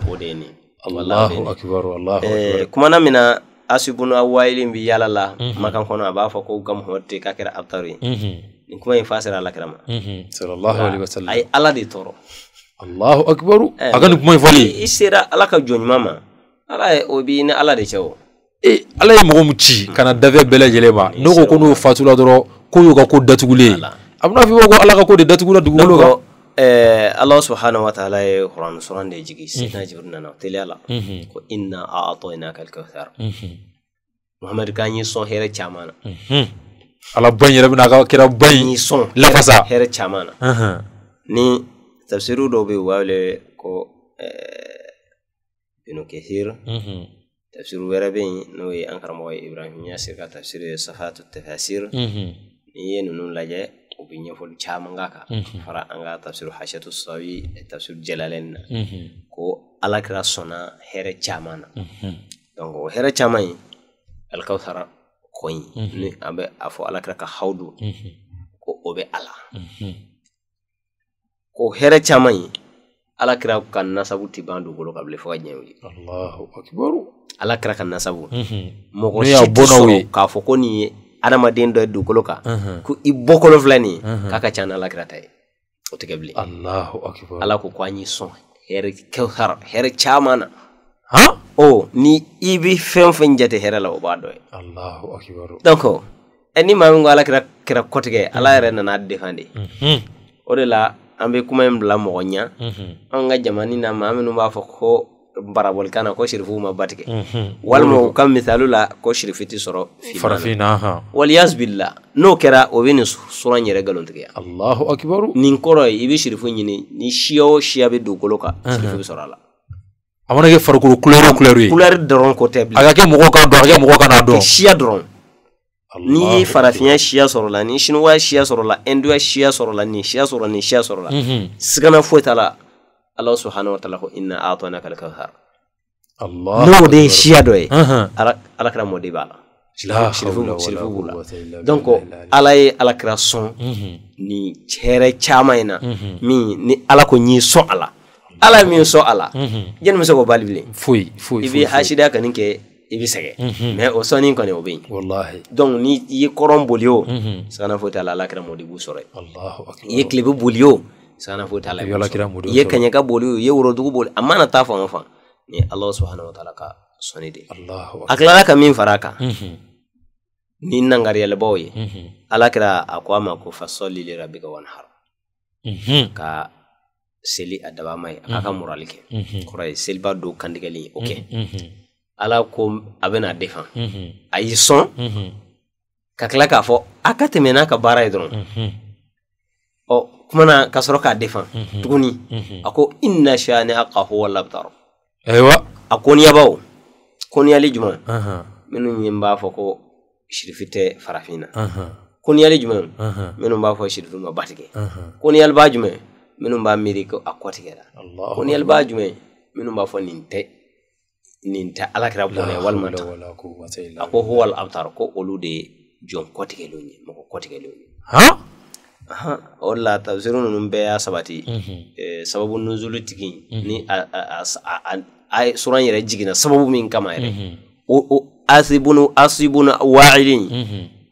allahu akibaru allahu eh, akbar kumana mina asibunu awaili bi yala la mhm. makan kono aba fo ko gam hotte ka kera abtari mhm. ni kuma in fasira la kirama mhm. sallallahu alaihi wasallam ay ala de toro Allahu akbaru eh, a ka nin kuma eh, in fɔli. Eh, i sera ala ka jɔn ma ala ye o b'i ni ala de cɛ o. ala ye mɔgɔ min ci hmm. ka na dafɛ bɛɛ lajɛlen ma n'o ko ko n'o fatula dɔrɔn ko y'o ka ko datugulen ye a bɛna fɔ i ko ala ka ko de datugula dugukolo kan. Allah subhanahu wa ta'ala ye Quran suran de jigi hmm. Sayyidina Jibril nana teliya la hmm. ko inna a'atainaka al-kautsar Muhammad kan yi son hɛrɛ caman na Ala ban yɛrɛ bɛna ka kira ban yi lafasa hɛrɛ tafsiru do be yen ko eh, ibnu kathir mhm. tafsir wɛrɛ be yen n'o ye an karamɔgɔ ye ibrahim yasir ka tafsir ye safatu tafasir n'i mhm. ye nunu laje o be ɲɛfɔli caman k'a kan mhm. fara an ka tafsir hasiyatu sawi e tafsir jalalen na ko ala kira sɔnna hɛrɛ caman na donc o hɛrɛ caman in alikawusara kɔ ni an bɛ a fɔ ala kira ka hawdu ko o bɛ ala ko hɛrɛ caman ye ala kira ka nasabu ti ban dugukolo ka bile fo ka jɛn ala kira mhm. ka nasabu mɔgɔ si ti k'a fɔ ko nin ye adamaden dɔ ye dugukolo kan ko i bɔkolo filɛ nin k'a ka ca ni mhm. ala kira ta ye o tɛgɛ bile ala ko ko an y'i sɔn hɛrɛ caman na o ni i bi fɛn fɛn jate hɛrɛ la o b'a dɔ ye donc ni maa min ko ala kira kɔtigɛ ala yɛrɛ mhm. nana defan de o de la an bɛ kuma in bila mɔgɔ ɲɛ an ka jamani na maa minnu b'a fɔ ko barabɔlikan na ko sirifuw ma batigɛ walima u ka misalu la ko sirifi tɛ sɔrɔ farafinna waliyasibila n'o kɛra o bɛ nin suran yɛrɛ nkalontigiya alahu akibaru nin kɔrɔ ye i bɛ sirifu ɲini ni siya o siya bɛ dugukolo kan sirifu bɛ sɔrɔ la a mana kɛ farikolo kulɛri o kulɛri ye kulɛri dɔrɔn ko tɛ bilen a ka kɛ mɔgɔw ka dɔn a ka kɛ mɔgɔw ka n'a dɔn siya dɔrɔn n'i ye farafinya siya sɔrɔla ni siniwa siya sɔrɔla ɛnduya siya sɔrɔla ni siya sɔrɔla ni siya sɔrɔla mhm. sigana foyi t'a la ala subhanahu wa taala ko inna atana kalikawthar n'o de ye siya dɔ ye ala mɔden b'a la sirifu b'u la donc ala ye ala kɛra sɔn mhm. nin hɛrɛ caman in na min mhm. ni ala ko n'i sɔn a la ala min sɔn a la yanni n bɛ se k'o bali bilen foyi foyi i bɛ hasidiya ka kɛ i bɛ sɛgɛn mɛ mhm. o sɔnni kɔni o bɛ yen walahi ni i ye kɔrɔn boli o sigana foyi t'a la alakira mɔdi b'u sɔrɔ yen i ye tilebin boli o sigana foyi t'a la i ye kɛɲɛka boli o i ye worodugu boli a mana taa fan o fan ni ala subahana wa taala ka sɔnni de a tilala ka min fara a kan mhm. ni nangariyɛlɛbaw ye mhm. alakira a ko a ma ko fasɔli lera bi ka wani hara ka seli a dabama ye a k'a murali kɛ kɔrɔ ye seliba don kantigɛli ye o kɛ ala ko a bɛna defan a y'i sɔn ka tila k'a fɔ a ka tɛmɛ n'a ka baara ye dɔrɔn ɔ kumana ka sɔrɔ k'a defan tuguni a ko inna shani a ka huwa labtarɔ ayiwa a koniyabaw koniyali jumɛn minnu ye n b'a fɔ ko sirifi tɛ farafin na koniyali jumɛn minnu b'a fɔ sirifi ma batigɛ koniyali b'a jumɛn minnu b'a miiri ko a kɔtigɛra koniyali b'a minnu b'a fɔ nin tɛ nin alakira bɔnɛ walima ta a ko abtar ko olu de jon jɔn kɔtigɛlenw ye mɔgɔ kɔtigɛlenw ye o de la tafsiri y'a sabati mhm. e, sababu nuzulu tigi mhm. ni a suran yɛrɛ jigina sababu min kama yɛrɛ o mhm. asibunu asibunu wa'ilin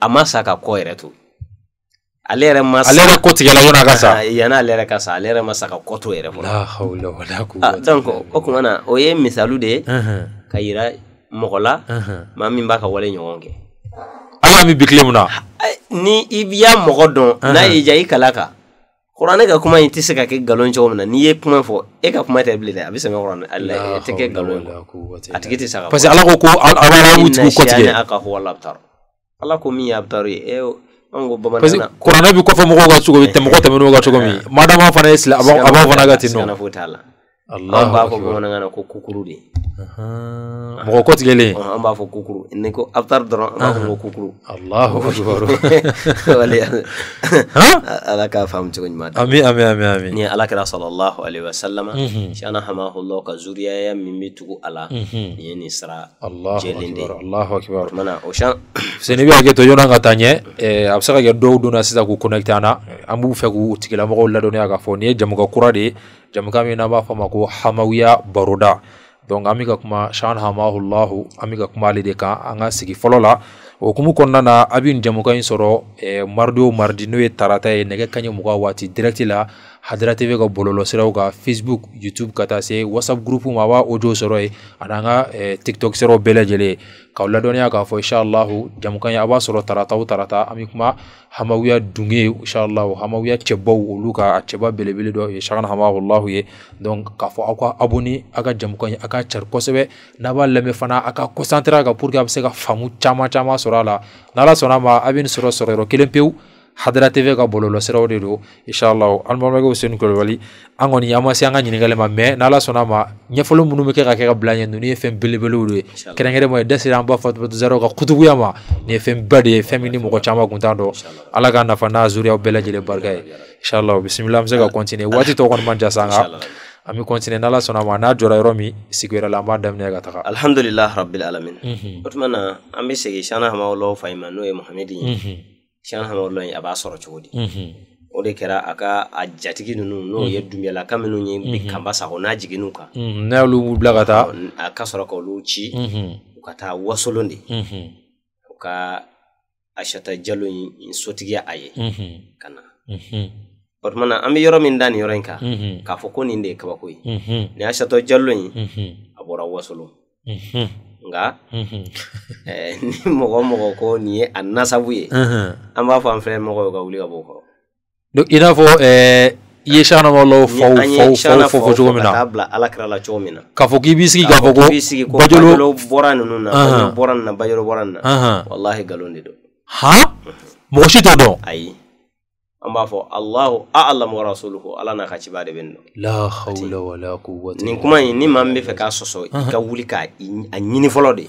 a ma sa ka kɔ yɛrɛ to ale yɛrɛ ma ale yɛrɛ ko tigɛla yɔrɔ a ka sa yanni ale yɛrɛ ka sa ale yɛrɛ ma sa ka kɔto yɛrɛ donc o tuma na o ye misali de ye ka yira mɔgɔ la min b'a ka wale ɲɔgɔn kɛ ala bɛ bi tile mun na ni i y'a mɔgɔ dɔn n'a y'i diya i kala kan kuranɛ ka kuma in tɛ se ka kɛ nkalon cogo min na n'i ye kuma fɔ e ka kuma tɛ bilen dɛ a bɛ sɛmɛ ala a tɛ kɛ nkalon ye a tigi tɛ se ka parce que ala ko ko ala y'aw tigiw kɔ ala ko min y'a bɛ taa ye kono ne bi kɔfɛ mɔgɔw ka cogo bi eh, tɛmɛ mɔgɔ tɛmɛn'u ka cogo eh. madama fana ye sila a b'aw fana ka an b'a fɔ bamanankan na ko alaihi wasallama mhm. shana hamahullahu mhm. eh, eh, ka zuriyaya min bɛ tugu a ye nin sira jɛlen de ye alahu akibaru mana ɲɛ a bɛ se ka kɛ dɔw donna sisan k'u connecte an na an b'u fɛ k'u tigilamɔgɔw ladɔnniya k'a fɔ nin ye jamukan kura de jamukan min n'an b'a fɔ ma ko hamawiya baroda donc an bɛ ka kuma shan hamahulahu an bɛ ka kuma ale de kan an ka sigi fɔlɔ la o hukumu kɔnɔna na a bɛ nin jamukan in sɔrɔ eh, mardi o mardi n'o ye tarata ye eh, nɛgɛ kanɲɛ mugan waati direct la hadira ka bɔlɔlɔsiraw kan facebook youtube ka taa se whatsapp groupe ma a b'a audio sɔrɔ yen a n'an ka tiktok siraw bɛɛ lajɛlen ye k'aw ladɔnniya k'a fɔ inshallahu jamukan ye a b'a sɔrɔ tarata o tarata an bɛ kuma hamawiya dunge inshallahu hamawiya cɛbaw olu ka a cɛba belebele dɔ ye shakana hamawulahu ye donc k'a fɔ aw ka abonné a ka jamukan ye a ka cari kosɛbɛ n'a b'a lamɛn fana a ka concentré kan pour que a bɛ se ka faamu caman caman sɔrɔ a la n'ala sɔnna a ma a bɛ nin sɔrɔ sɔrɔ yɔrɔ kelen pewu hadara tv ka bɔlɔlɔ siraw de do inshallah an balimakɛw senu kulubali an kɔni an ma se an ka ɲininkali ma mɛ n'ala sɔnna ma ɲɛfɔli minnu bɛ kɛ ka kɛ ka bila ɲɛ ninnu ye fɛn belebelew de ye kɛrɛnkɛrɛn ma ye da sera an ba fatumatu zaraw ka kutubuya ma nin ye fɛn ba de ye fɛn min ni mɔgɔ caman kun t'a dɔn ala ka nafa n'a zuriyaw bɛɛ lajɛlen barika ye inshallah bisimila an ah. bɛ se ka kɔntiniye waati tɔ kɔni man ja sa nka an bɛ kɔntiniye n'ala sɔnna ma n'a jɔra yɔrɔ min sigi la an b'a daminɛ ka taga alhamdulilah rabil alamin mhm. o tuma na an bɛ segin sani hamaw fa in ma n'o ye muhamɛdi ye mhm shan hamadu a b'a sɔrɔ cogo di o de kɛra a ka a jatigi ninnu n'o ye dunbiyalaka minnu ye bi kanba sago n'a jiginn'u kan n'a y'olu bila ka taa a ka sɔrɔ k'olu ci u ka taa wasolon de u ka asata jalo in sotigiya a ye ka na o tuma na an bɛ yɔrɔ min da nin yɔrɔ in kan k'a fɔ ko nin de ye kabako ye nin asata jalo in a bɔra wasolon nga mm-hmm. eh, ni mɔgɔ mɔgɔ ko ni mm-hmm. eh, ye a nasabu ye an b'a fɔ an filɛ mɔgɔw ka wuli ka b'o kɔrɔ i n'a fɔ i ye sahanabalaw faw faw faw fɔ cogo min na k'a bila la cogo min na k'a fɔ k'i b'i sigi k'a fɔ ko bajolo bɔra ninnu uh-huh. na bajolo bɔra ninnu na bajolo bɔra ninnu uh-huh. na walahi nkalon de don han uh-huh. mɔgɔ si t'o dɔn ayi an b'a fɔ alahu alam wa rasuluhu ala n'a ka cibaa de bɛ nin dɔn. la hawla wala quwwata. nin kuma in ni maa min bɛ fɛ k'a sɔsɔ i ka wuli k'a a ɲini fɔlɔ de.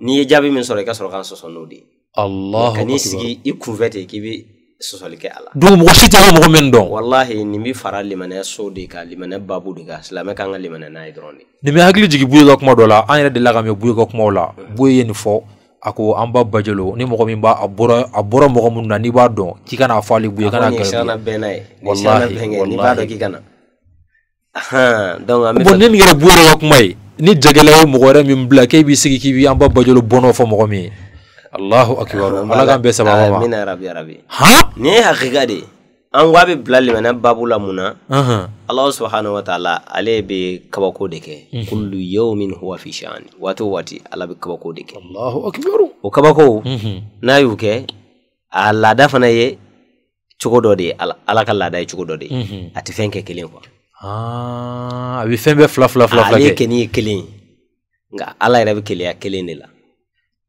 n'i ye jaabi min sɔrɔ i ka sɔrɔ k'a sɔsɔ n'o de ye. alahu sigi i kunfɛ ten k'i bɛ sɔsɔli kɛ a la. donc mɔgɔ si tɛ mɔgɔ min dɔn. walahi nin bɛ fara limanɛ so de kan limanɛ babu de kan silamɛ kan ka limanɛ n'a ye dɔrɔn de. nin bɛ hakili jigin Buye ka kuma dɔ la an yɛrɛ delila ka mɛn Buye ka kumaw la Buye ye nin fɔ. a ko an ba bajɛlo ni mɔgɔ min b'a a bɔra a bɔra mɔgɔ minnu na n'i b'a dɔn k'i kana fɔ ale buye kana gɛrɛ bɔn ne nin yɛrɛ buye yɛrɛ ka kuma ye ni jagɛlɛya ye mɔgɔ wɛrɛ min bila k'e b'i sigi k'i bi an ba bajɛlo bɔnɔ fɔ mɔgɔ min ye alahu akibaru ala k'an bɛɛ sababa ma han nin ye hakika de ye an ko a bɛ bila limaniya babu la mun na alahu subahana wa taala ale bɛ kabako de kɛ kulu kullu min huwa fi shani waati o waati ala bɛ kabako de kɛ alahu akibaru o kabako n'a y'o kɛ a laada fana ye cogo dɔ de ye ala ka laada ye cogo dɔ de ye a tɛ fɛn kɛ kelen kuwa a bɛ fɛn bɛɛ fila fila fila kɛ ale kɛni ye kelen ye nka ala yɛrɛ bɛ keleya kelen de la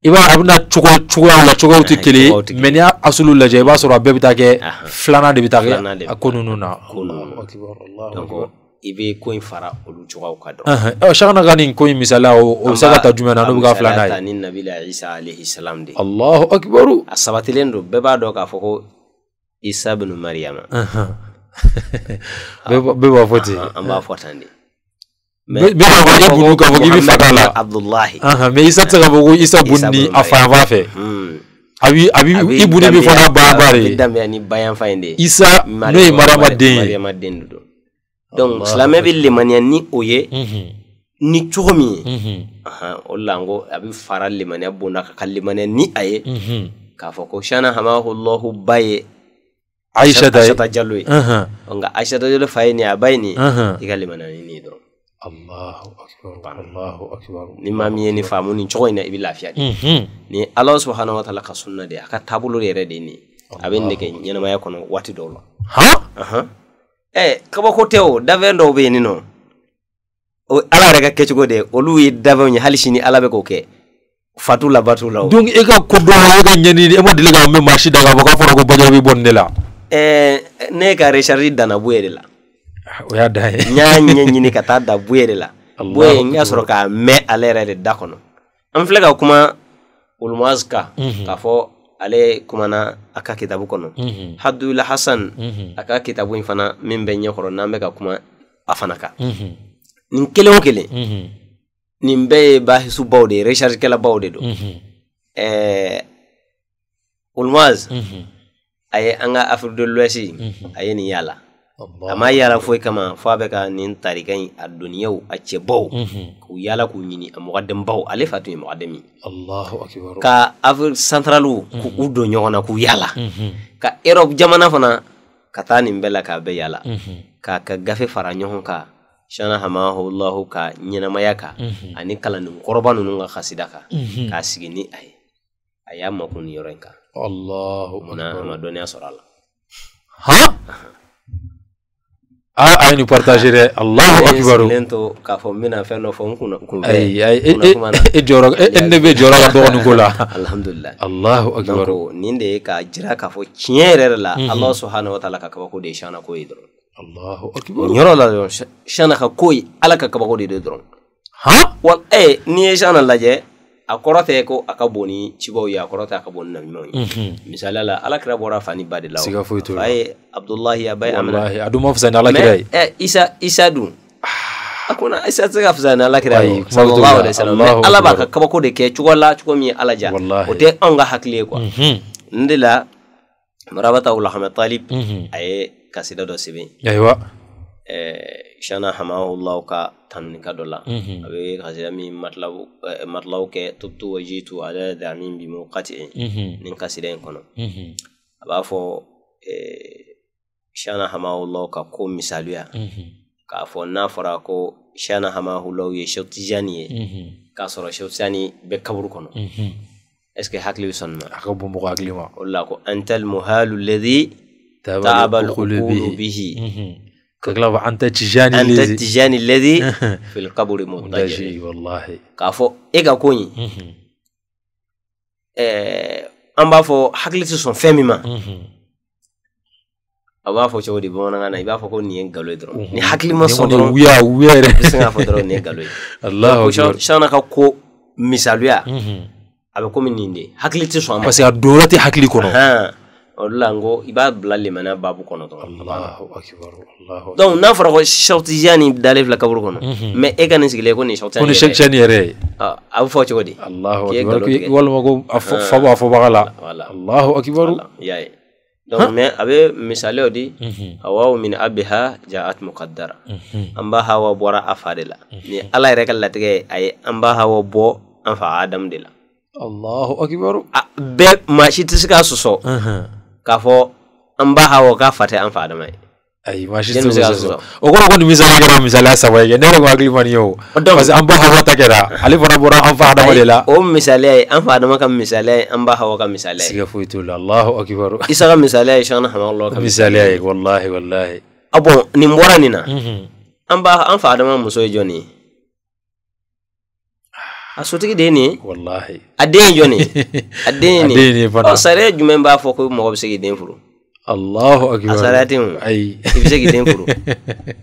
i b'a a bɛna cogo cogoyaw la cogoyaw tɛ kelen ye mɛ n'i y'a asulu lajɛ i b'a sɔrɔ a bɛɛ bɛ taa kɛ filanan de bɛ taa kɛ a ko ninnu na i bɛ ko in fara olu cogoyaw kan dɔrɔn. ɔ sakana ka nin ko in misaliya o bɛ se ka ta jumɛn na n'o bɛ ka filanan ye. an b'a alahu akibaru. a sabatilen don bɛɛ b'a dɔn k'a fɔ ko isa binu mariyama. bɛɛ b'a fɔ ten. an b'a fɔ tan de. bekagoya bunu k'a fɔ bi fa k'a la mɛ isa tɛ se isa bun ni mhm. ah, oh a fa yan fan fɛ bi a bi i bunni bi fɔ n'a bayan ba de ye isa n'o ye mariama den ye donc silamɛ bɛ lemaniya ni o ni cogo min o de la n ko a bɛ fara lemaniya bonda kan ka ni a k'a fɔ ko sani hamahulahu ba ye ayisata jalo ye nka jalo fa ye nin ye a ba ye nin ye i ni nin Allahu akbar ni maa min ye nin faamu nin cogo in na lafiya de ni mhm. ala subahana wa taala ka sunna de a ka taabolo yɛrɛ de ye a bɛ nin de kɛ ɲɛnamaya kɔnɔ waati dɔw la han ɛ e, kabako tɛ o dafɛn dɔw bɛ yen nɔ ala yɛrɛ ka kɛcogo de olu ye dafɛnw ye hali sini ala be k'o kɛ fatu la batu la donc e ka ko dɔn e ka ɲɛɲini e ma deli k'an bɛ maa si da k'a fɔ k'a fɔra ko bajɛ bi bɔ nin la ne ka recharge danna bo ye de la o y'a da ye ka taa da boye de la boye n sɔrɔ k'a mɛn ale yɛrɛ de da kɔnɔ an filɛ ka kuma ulmaz mhm. ka k'a fɔ ale kumana a ka kitabu kɔnɔ mhm. hadula hasan mhm. a ka kitabu in fana min bɛ ɲɛkɔrɔ n'an bɛ ka kuma a fana kan nin kelen o kelen nin bɛɛ ye bahisubaw de ye rechargekɛlabaw de don ɛɛ eh, ulmaz a ye an ka afirike de l'ouest a ye nin y'a la kama yala foi kama fo a bɛ ka nin tarika in a doniyaw a baw mhm. k'u yala k'u ɲini a baw ale fa tun ye mɔgɔden ye ka afri santaraliw k'u mhm. don ɲɔgɔn na k'u yala mhm. ka erɔpu jamana fana ka taa nin bɛɛ la k'a bɛɛ yala k'a ka gafe fara ɲɔgɔn ka shana hamahullahu ka ɲɛnamaya ka ani kalanin kɔrɔba ninnu ka kasida kan k'a sigi ni a ye a y'a makun nin yɔrɔ in kan munna ma dɔnniya sɔrɔ a la a ah, ayni ah, partageere allahu akbaru k'a fɔ n bena fɛn n kunna be jɔrɔ ka dɔgɔni ko allahu akbaru nin de k'a jira k'a fo tiɲɛ yɛrɛ la mhm. allah subhanahu wa taala ka kabako de ye shana ko ye allahu akbar nin la shana ka ko ala ka kabako de de dɔrɔn han wal eh, n'i ye shana lajɛ a kɔrɔ tɛ ko a ka bon ni cibaw ye a kɔrɔ tɛ a ka bon ni nabiɲumanw ye misaliya la alakira bɔra fa ni ba de la siga foyi t'o la a ye abudulahi a ba ye amina a dun ma fisa ni alakira ye ɛ eh, isa isa dun a ko na isa tɛ se ka fisa ni alakira ye sallallahu alaihi wasallam mais ala b'a ka kabako de kɛ cogo la cogo min ye ala ja o tɛ anw ka hakili ye quoi n de la marabata ulahama talib a ye kasida dɔ sɛbɛn ayiwa ɛɛ eh, shana hamahu allah ka tan ka dɔ la a bɛ kasira min marilaw kɛ tubtu wajitu ala damin bi muqati nin kasira in kɔnɔ a b'a fɔ shana hamawulaw ka ko misaluya k'a fɔ n'a fɔra ko shana hamawulaw ye shɛutijani ye k'a sɔrɔ shɛutijani bɛ kaburu kɔnɔ est ce que hakili bɛ sɔn nin ma a ka bon mɔgɔ hakili ma o de la ko antal muhalu ladi taabal qulubihi An tè tijani lè e e mhm. eh, mhm. di Fè lè kabou lè moun dè gè Kè a fò, e gè konye An bè fò, hak lè ti son fè mima A bè fò, chè wè di bonan an A bè fò, kon yèn gè lè dron Ni mhm. hak lè moun son dron A bè fò, chè wè nan kò Misal wè A bè kon mè nin de Hak lè ti son mè A bè fò, chè wè nan kò o de la n ko i b'a bila limaniya baabu kɔnɔ dɔrɔn n'a fɔra ko sawutiya nin dalen filɛ kaburu kɔnɔ mhm. mais e ka nin sigilen ko nin sawutiya ko nin sawutiya nin yɛrɛ ye a bɛ fɔ cogo di walima ko a ah. fa b'a fɔbaga la alahu akibaru yaye ye donc mais a bɛ misaliyaw di mhm. hawaw min abiha ja'at muqaddara mhm. an b'a hawa bɔra a fa de la ni ala yɛrɛ ka latigɛ ye a ye an b'a hawa bɔ an fa adamu de la alahu akibaru ah, bɛɛ maa si tɛ se k'a sɔsɔ kafo an ba hawo ka fata an fada mai ai ma shi zuwa zuwa o ko ko misa ma gara misala sa wai ne ko agli man yo parce an ba hawo ta kera ali fara bora an fada mai la o misale an fada maka misale an ba hawo ka misale siga fuitu Allahu akbar isa ka misale shana hama Allah ka misale wallahi wallahi abo ni mbora nina an ba an fada ma muso joni a sotigi de ye nin ye walahi a den ye jɔn de ye a den ye nin ye ɔ sariya jumɛn b'a fɔ ko mɔgɔ bɛ se k'i den furu Allahu akbar. Asara timu. Ayi. k'i kiden furu.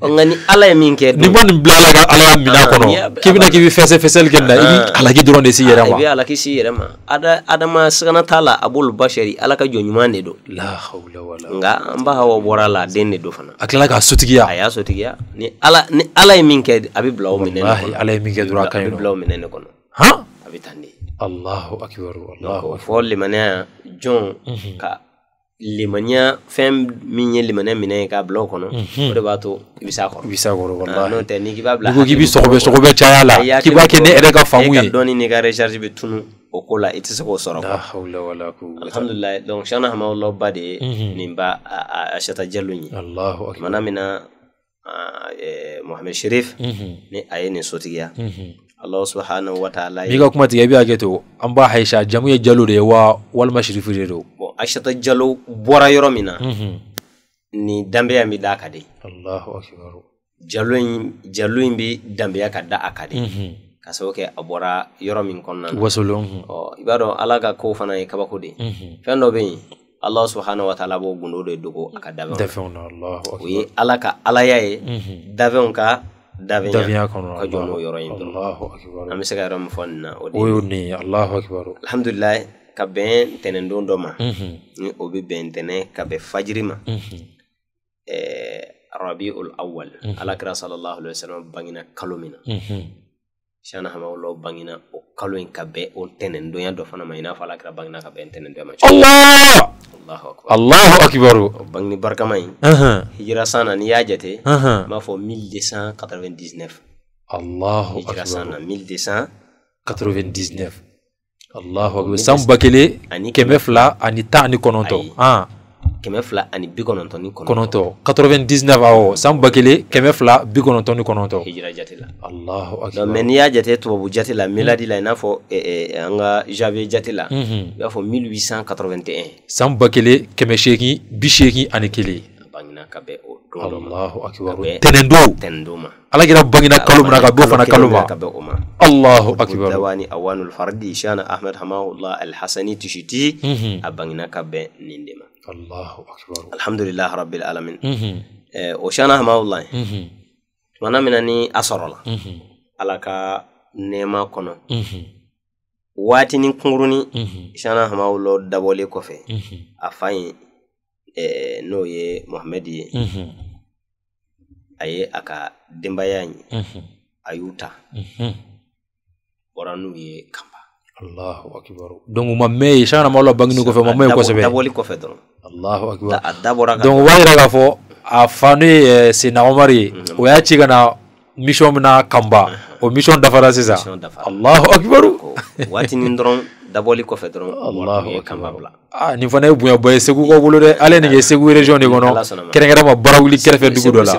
Onga ni ala ye min kɛ. Ni bɔ nin bila ala ka ala ka mina kɔnɔ. K'i bɛna k'i bɛ fɛsɛ fɛsɛli kɛ nin na i bɛ alaki dɔrɔn de s'i yɛrɛ ma. I bɛ alaki s'i yɛrɛ ma. Ada adama sigana t'a la a b'olu basari ala ka jɔn ɲuman de don. La hawla wala. Nka an ba hawa bɔra a la a den de don fana. A tilala k'a sotigiya. A y'a sotigiya. Ni ala ni ala ye min kɛ a bɛ bila o minɛn de kɔnɔ. Ala ye min kɛ dɔrɔn a ka ɲi. A bɛ bila o minɛn de kɔnɔ han a bɛ limaniya jɔn ka limaniya fɛn min ye limaniya minɛ ye k'a bila o kɔnɔ mhm. o de b'a to i bɛ s'a kɔrɔ i bɛ s'a kɔrɔ ah, walahi n'o tɛ n'i k'i b'a bila n'i ko k'i bɛ sɔgɔbɛ caya la k'i b'a kɛ ne yɛrɛ ka faamu ye e ka dɔnni n'i ka recharge bɛ tunu o ko la i tɛ se k'o sɔrɔ la hawla wala quwwata alhamdulilayi donc sani hamawulaw ba de ye mhm. nin ba a sata jalo ye alahu akbar tumana min na e, mohamed sherif mhm. ni a ye nin sotigiya Allah subhanahu wa ta'ala bi ga kuma tiga bi ake to an ba haisha jamu ya jalo da yawa wal mashrifu da do bon ashata jalo bora yoro mina mhm. ni dambe ya da ka dai Allahu akbar jalo in jalo in bi dambe ka da aka dai mhm. ka sababu kɛ a bɔra yɔrɔ min kɔnɔna na wasolon ɔ mhm. i b'a dɔn ala ka kow fana ye kabako de fɛn dɔ bɛ yen ala subahana wa taala b'o gundo de dogo a ka dafɛnw na o ye ala ka alaya ye dafɛnw ka دافيا كجولو يروين الله أكبر أمي سكارا مفنا ويوني الله أكبر الحمد لله كبين تنين دون دوما أبي بين تنين كبين فجر ما ربيع الأول على كرا صلى الله عليه وسلم بانينا كلومنا siyana hamawulaw bangina o kalo in ka bɛn o ntɛnɛndonya dɔ fana ma i n'a fɔ ala kira bangina ka bɛn ntɛnɛndonya ma allah allahu akbar allahu akbar o bangini barikama in hijira san na n'i y'a jate n b'a fɔ 1299 allahu akbar hijira san na 1299 allahu akbar san ba kelen ani kɛmɛ fila ani tan ani kɔnɔntɔn kɛmɛ fila ani bi kɔnɔntɔn ni kɔnɔntɔn kɔnɔntɔn 99 awɔ san ba kelen kɛmɛ fila bi kɔnɔntɔn ni kɔnɔntɔn hijira jate la alahu akbar mɛ n'i y'a jate tubabu jate la miladi la i n'a fɔ an ka janvier jate la i b'a fɔ 1881 san ba kelen kɛmɛ seegin bi seegin ani kelen bangina ka bɛn o don dɔ ma alahu akbar tɛnɛndo tɛnɛndo ma alakira bangina kalo min na ka b'o fana kalo ma ka bɛn o ma alahu akbar dawani awanul fardi shana ahmed hamahullah alhasani tushiti a bangina ka bɛn nin de ma Allahu akbar. Alhamdulillah rabbil alamin. Mhm. Eh o shana ma wallahi. Tumana mhm. mina ni asɔrɔ la. Mhm. Ala ka nɛɛma kɔnɔ. Waati ni kungurunin shana hamaw lɔ kɔfɛ a fa in eh, n'o ye Muhamɛdi ye a ye a ka denbaya in a y'u ta bɔra n'u ye Kanpa. Donc ma mɛn yen shana hamaw lɔ kɔfɛ ma mɛn kosɛbɛ. Dabɔli kɔfɛ dɔrɔn allahu akbar donc wayira k'a fɔ a fa n'o ye eh, senna umaru ye eh, mm-hmm. o y'a ci ka mission bɛna kanba o mission dafara sisan allahu akbaru waati nin dɔrɔn dabɔli kɔfɛ allahu akbar Ah, ni fana ye bonyaba ye segu ka bolo dɛ ale nin ye segu region de kɔnɔ kɛrɛnkɛrɛn ma baara wuli kɛrɛfɛ dugu dɔ la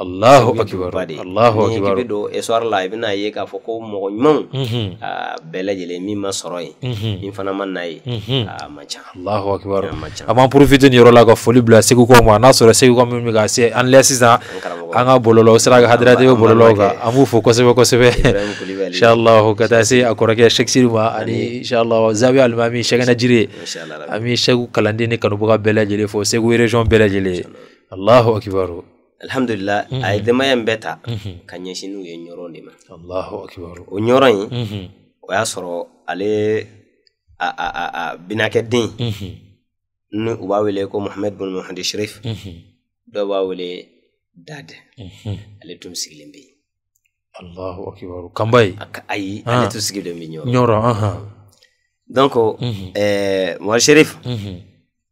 alahu akibaru alahu akibaru n'i bɛ don esuwari la i bɛna ye k'a fɔ ko mɔgɔ ɲumanw mhm. aa ah, bɛɛ lajɛlen min ma sɔrɔ yen mhm. min fana ma na ye mhm. aa ah, man ca alahu akibaru a b'an profiter nin yɔrɔ la ka foli bila segukaw ma n'a sɔrɔ segukaw min bɛ ka se an lɛ sisan an ka bɔlɔlɔ sira kan hadira tv bɔlɔlɔ kan an b'u fo kosɛbɛ kosɛbɛ inshallah ka taa se a kɔrɔkɛ shekisiri ma ani inshallah zawiya alimami shɛgɛnɛ jire an bɛ segu kalanden ni kanubaga bɛɛ lajɛlen fo segu region bɛɛ lajɛlen alahu akibaru alhamdulila a ye denbaya in bɛɛ ta ka ɲɛsin n'u ye ɲɔrɔ de ma alahu akibaru o ɲɔrɔ in o y'a sɔrɔ ale a a a a binakɛ den ni u b'a wele ko muhammed bin muhammed sherif dɔw b'a wele dad ale tun sigilen bɛ yen alahu akibaru kanba ye ayi ale tun sigilen bɛ ɲɔrɔ ɲɔrɔ donc mɔgɔ sherifu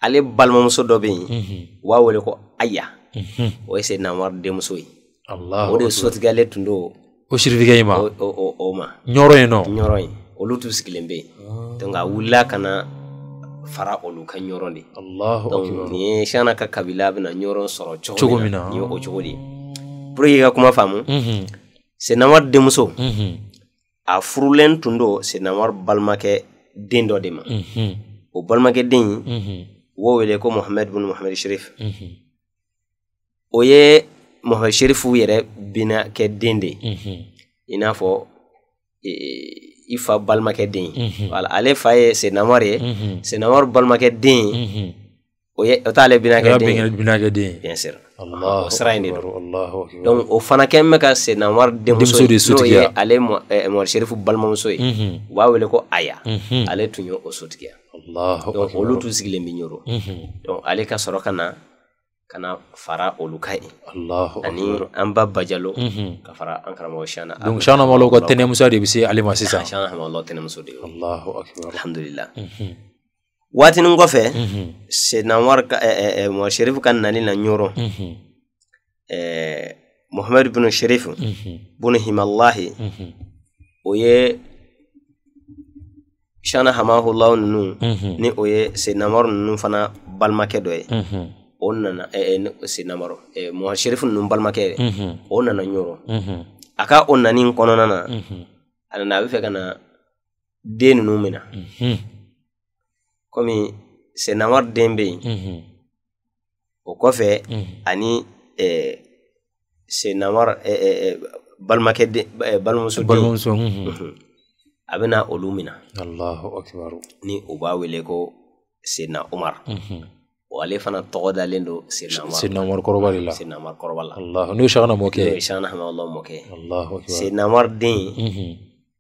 ale balimamuso dɔ bɛ yen u b'a wele ko aya mhm. o ye seyidina umaru denmuso ye o de sotigɛlen tun do o siridigɛ in ma o ma ɲɔrɔ in nɔ ɲɔrɔ in olu tun sigilen bɛ yen donc a wulila ka na fara olu ka ɲɔrɔ de donc ye siyana ka kabila bena ɲɔrɔ sɔrɔ cogo min na ye o cogo de pour que i ka kuma faamu mhm. seyidina umaru denmuso a mhm. furulen tun do seyidina umaru balimakɛ den dɔ de ma o balimakɛ den in u wele ko muhamɛd bunu muhamɛd sherif o ye muhamɛd sherifu yɛrɛ bina kɛ den de i n'a fɔ ee, i fa balimakɛ den wala ale fa ye senamar ye senamar balimakɛ den o t'ale o sira in de don euh, mm-hmm. mm-hmm. donc o fana kɛ bɛ ka senamari denmuso de ye ale mɔri balimamuso ye u b'a wele ko aya ale tun ye o sotigiya donc olu tun sigilen bɛ ɲoro donc ale ka sɔrɔ ka na kana fara olu ka ye ani an ba bajalo ka fara an karamɔgɔ shana donc shana malo ka tɛnɛmuso de bɛ se ale ma sisan shana malo tɛnɛmuso de ye alhamdulilah mm-hmm waatinin kɔfɛ mhm. sedina mɔgɔ eh, eh, eh, sherifu ka nali na ɲoro mhm. muhamadu binu sherifu mhm. bunu himalahi o ye shana hamahulaw nunu ni o ye sedina umar nunu fana balimakɛ dɔ ye o nana sedina umar mɔgɔ sherifu nunu balimakɛ o nana ɲoro a ka o nani kɔnɔna na a nana a bɛ fɛ ka na den ninnu minɛ komi senamar den be yen o kɔfɛ ani eh, senamar eh, eh, balimakɛ den balimamuso den a bɛna olu mina ni u b'a wele ko senna umar wa ale fana tɔgɔ dalen don senamar kɔrɔba la senamar den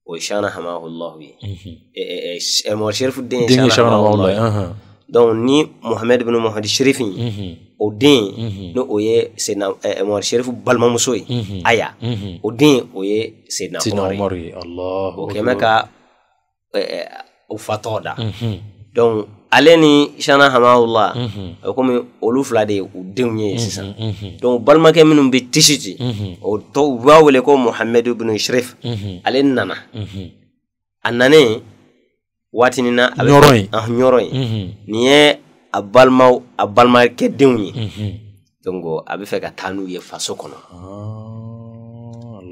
وإشانة حماه الله به المول إيه، إيه، إيه، شريف الدين إشانة حماه الله أها دون ني محمد بن محمد الشريف ودين نو ويه سيدنا المول شريف بالما مسوي أيا ودين ويه سيدنا عمر الله وكما كا وفاتودا دون ale ni shana hamawula mhm. o komi olu fila de ye u denw ye mhm, sisan mhm. donc balimakɛ minnu bɛ tisi ci o tɔ u b'a wele ko muhamadu bin shirif ale nana a nanen waati nin na a bɛ ah, ɲɔrɔ ye ɲɔrɔ ye nin ye a balimaw a balimakɛ denw ye donc a bɛ fɛ ka taa n'u ye faso kɔnɔ. Ah.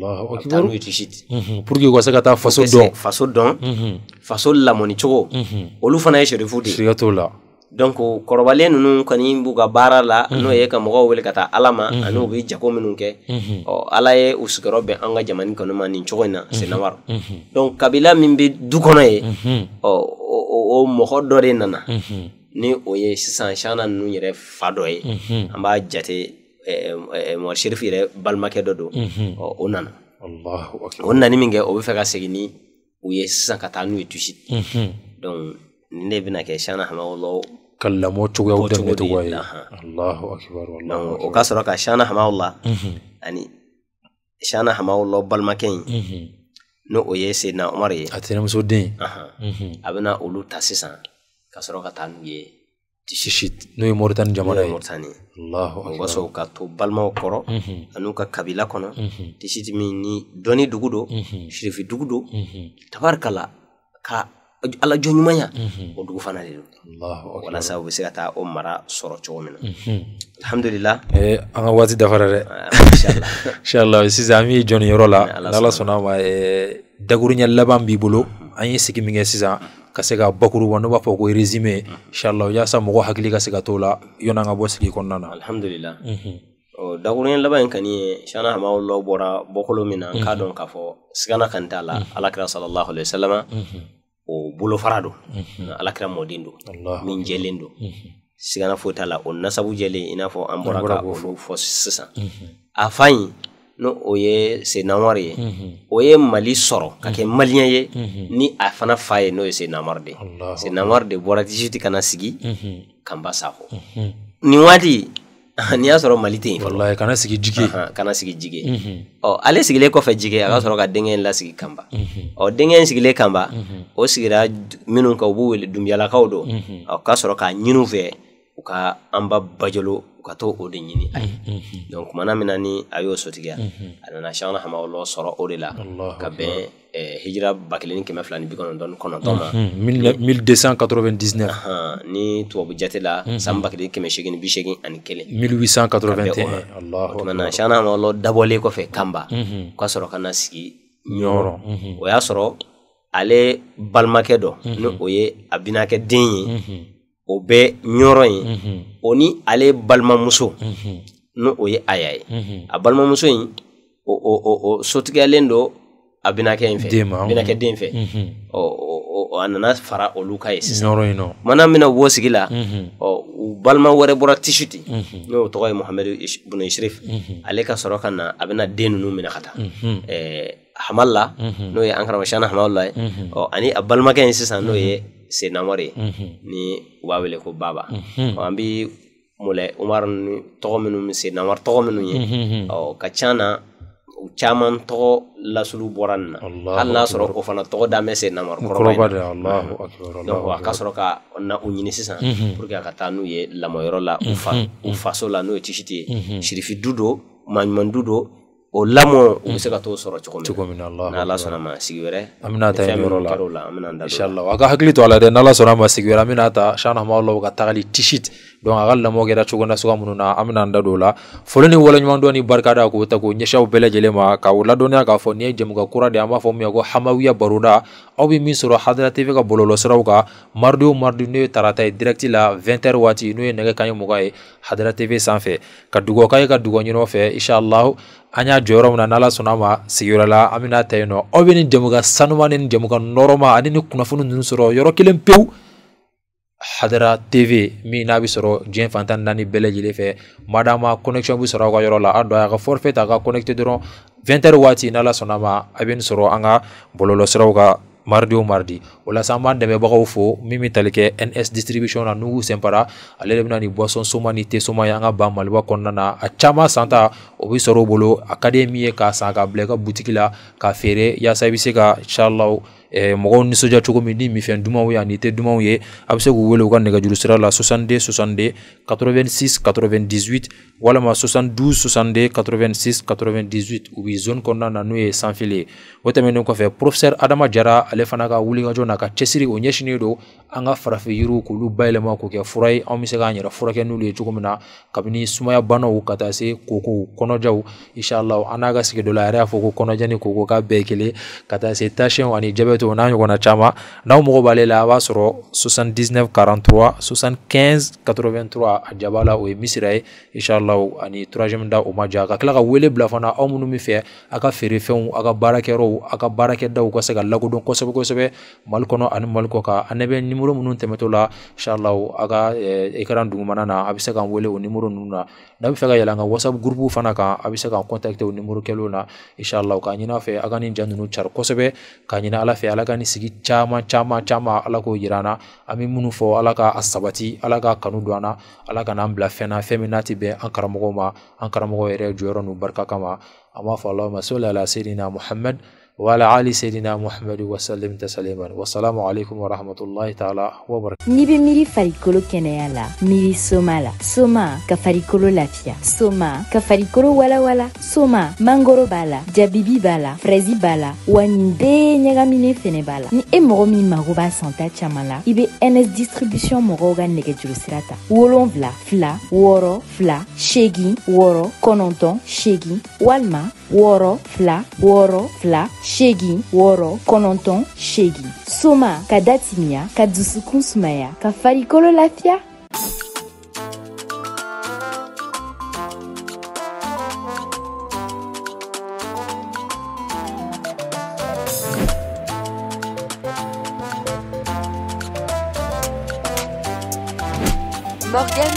Mhm. pour que ka se ka taa faso dɔn faso dɔn mhm. faso lamɔni mhm. olu fana ye sherifu de siga t'o la donc kɔrɔbalen ninnu kɔni b'u ka baara la n'o ye ka mɔgɔw wele ka taa ala ma ani u be jago minnu kɛ ɔ oh, ala ye u sigɛrɔ bɛn an ka jamani kɔni ma nin cogo in na senawara donc kabila min be du kɔnɔ yen ɔ o mɔgɔ dɔ de nana ni o ye sisan shana nunu yɛrɛ fa dɔ ye an b'a jate mɔgɔ serifu yɛrɛ balimakɛ dɔ don mhm. o nana o nani min kɛ o bɛ fɛ ka segin ni u ye sisan ka taa n'u ye tusi donc nin de bɛna kɛ siyana hamawulaw ka lamɔ cogoyaw daminɛ cogoya ye Allahu akbar mhm. Allahu akbar o ka sɔrɔ ka siyana hamawula mhm. ani siyana hamawula balimakɛ in n'o o ye Seydina Umar ye a tɛnɛmuso den a bɛna olu ta sisan ka sɔrɔ ka taa n'u ye sisi n'o ye moritani jamana ka to balimaw kɔrɔ an'u ka kabila kɔnɔ mhm. tisiti min ni dɔni dugu do mhm. shirifi dugu do mhm. tabarikala ka ala jɔnɲumanya o dugu fana de do u bɛ se ka taa o mara sɔrɔ cogo min na alhamdulila e, an ka waati dafara dɛ ah, inshallah sisan an b'i jɔni yɔrɔ la n'ala sɔnna ma e, dakuruɲɛ laban b'i bolo an ye sigi min kɛ sisan ka se ka bakuruba n'u b'a fɔ ko résumé inshallah yaasa mɔgɔ hakili ka se ka t'o la yɔnni an ka bɔ sigi kɔnɔna na alhamdulila dakuruɲɛ laban in kani ye shana hamaw lɔ bɔra bɔkolo min na k'a dɔn k'a fɔ sigana kan t'a la alakira salallahu alaihi wasalama o bolofara do alakira mɔden do min jɛlen do sigana foyi t'a la o nasabu jɛlen i n'a fɔ an bɔra ka olu fɔ sisan a fa no o ye senamari ye o ye mali sɔrɔ ka kɛ maliyɛ ye ni a fana fa ye n'o ye senamari de senamari de bɔra egypte kana sigi kanba safo nin waati ni y'a sɔrɔ mali tɛ yen fɔlɔ kana sigi jige kana sigi jige ɔ ale sigile kɔfɛ jige a ka sɔrɔ ka denkɛ lasigi kanba ɔ denkɛ kamba kanba o sigira minu ka u b'u wele dunbiyalakaw don ɔ ka sɔrɔ k'a ɲinu u fɛ u ka bajolo u to o de ɲini a ye donc kumana min na ni a y'o sotigiya a nana shana hamawlɔ sɔrɔ o de la ka bɛn hijira ba kelen ni kɛmɛ fila ni bi kɔnɔntɔn ni kɔnɔntɔn ma ni tubabu jate la san ba kelen kɛmɛ seegin ni bi seegin ani kelen mille huit cent shana hamawlɔ dabɔlen kɔfɛ kanba o ka sɔrɔ ka na sigi ɲɔrɔ o y'a sɔrɔ ale balimakɛ dɔ ni o ye a binakɛ den ye o bɛ ɲɔrɔ in o ni ale balimamuso n'o o ye aya ye a balimamuso in o o o o sotigiyalen don a bɛna kɛ in fɛ bɛna den fɛ a nana fara olu ka ye sisan mana bɛna bɔ la ɔ u balima wɛrɛ bɔra tisi ten n'o tɔgɔ ye muhamadu buna isrif ale ka sɔrɔ ka na a bɛna den ninnu minɛ ka taa ɛɛ n'o ye an karamɔgɔ ye ɔ ani a balimakɛ in sisan n'o ye senamɔri mhm. ni u b'a wele ko baba mhm. an bi mulɛ umar ni tɔgɔ minnu senamɔri tɔgɔ minnu ye mhm, ka ca na u caman tɔgɔ lasulu bɔra nin na hali n'a sɔrɔ o fana tɔgɔ damɛ se namara kɔrɔba donc a ka sɔrɔ ka na u ɲini sisan pour que a ka taa n'u ye lamɔyɔrɔ la u faso la n'o ye tisiti ye sirifi du don maɲuman du do o lamɔ u bɛ se ka t'o sɔrɔ cogo min cogo min ka hakili to a dɛ n'ala sɔnna ma sigi an bɛna ta shanahuma allah ka tagali tishit donc a ka lamɔ kɛra cogo na suga minnu na an ni waleɲuman dɔn ni barika da k'o ta k'o ɲɛsin bɛɛ lajɛlen ma k'o ladɔnniya k'a fɔ nin ye jɛmukan kura de an b'a fɔ ko hamawiya baroda aw bɛ min sɔrɔ hadara tv ka bɔlɔlɔsiraw kan mardi o mardi n'o tarata e direct la 20h waati n'o ye nɛgɛ kanɲɛ mugan ye hadara tv sanfɛ ka dugawu k'a ye ka dugawu ɲini aw fɛ inshallah an y'a na n'ala sunama. ma sigiyɔrɔ la an bɛna ta yen nɔ aw ni nin jɛmukan nɔrɔma ani nin kunnafoni ninnu sɔrɔ yɔrɔ kelen pewu hadara tv min n'a be sɔrɔ diɲɛ fantan naani bɛɛ lajɛlen fɛ madama connection be sɔrɔ aw ka yɔrɔ la a dɔ a ka forfait a ka connecté dɔrɔn 20 waati n'ala sɔnna ma a be nin sɔrɔ an ka bɔlɔlɔsiraw ka mardi o mardi o la san b'an dɛmɛbagaw fo min be tali kɛ ns distribution na n'u senpara ale de bena ni boisson soma ni te soma ye an ka ban maliba kɔnɔna na a caaman santa o be sɔrɔ o bolo a ka di ye min ye k'a san k'a bila i ka butigi la k'a feere yaasa i be se ka inshallahu Eh, mɔgɔw nisɔndiya cogo min ni minfɛn dumanw ye ani tɛ dumanw ye a bɛ se k'u wele u ka nɛgɛjuru sira la 62 62 86 98 walama 72 62 86 98 u bɛ zone kɔnɔna na n'o ye sanfili ye o tɛmɛnen kɔfɛ professeur adama jara ale fana ka wulikajɔ n'a ka cɛsiri o ɲɛsinnen don an ka farafin yiriw k'olu bayɛlɛma k'o kɛ fura ye anw bɛ se k'an yɛrɛ furakɛ n'olu ye cogo min na kabini sumaya banaw ka taa se koko kɔnɔjaw inshallah an n'a ka sigida la yɛrɛ y'a fɔ ko kɔnɔja ni koko ka bɛɛ kelen ka taa se tasiyɛnw ani jabɛtiw n'a ɲɔgɔnna caman n'aw mago b'ale la a b'a sɔrɔ 79 43 75 a jaba la o ye misira ye inshallah ani troisième da o ma ja ka tila ka wele bila fana aw minnu bɛ fɛ a ka feerefɛnw a ka baarakɛyɔrɔw a ka baarakɛdaw ka se ka lakodɔn kosɛbɛ kosɛbɛ mali kɔnɔ ani mali kɔ kan an bɛ nimoro minnu tɛmɛtɔ la inshallah a eh, ka ekran dugumana na a bɛ se k'an wele o nimoro ninnu na n'a bɛ fɛ ka yɛlɛ an ka whatsapp groupe fana kan a bɛ se k'an contacter o nimoro kɛlenw na inshallah k'a ɲini a fɛ a ka nin ja ninnu cari kosɛbɛ k'a ɲini ala fɛ ala ka nin sigi caman caman caman ala k'o yira an na an bɛ minnu fɔ ala ka a sabati ala ka kanu don an na ala ka n'an bila fɛn na fɛn min n'a tɛ bɛn an karamɔgɔw ma an karamɔgɔ yɛrɛ jɔyɔrɔ n'u barika kama an b'a fɔ allahuma sɔli ala sayidina muhamad وعلى آل سيدنا محمد وسلم تسليما والسلام عليكم ورحمة الله تعالى وبركاته نيبي ميري فاريكولو كنيالا ميري سومالا سوما كفاريكولو لافيا سوما كفاريكولو ولا ولا سوما مانغورو بالا جابيبي بالا فريزي بالا وانين نيغا ميني فيني بالا ني امرو مي مارو با سانتا تشامالا caaman انس ديستريبيسيون مورو غان نيغا mɔgɔw سيراتا وولون فلا فلا وورو فلا شيغي وورو كونونتون شيغي والما وورو فلا وورو فلا seegin wɔɔrɔ kɔnɔntɔn seegin soma ka datimiya ka dusukun sumaya ka farikolo lafiya Morgane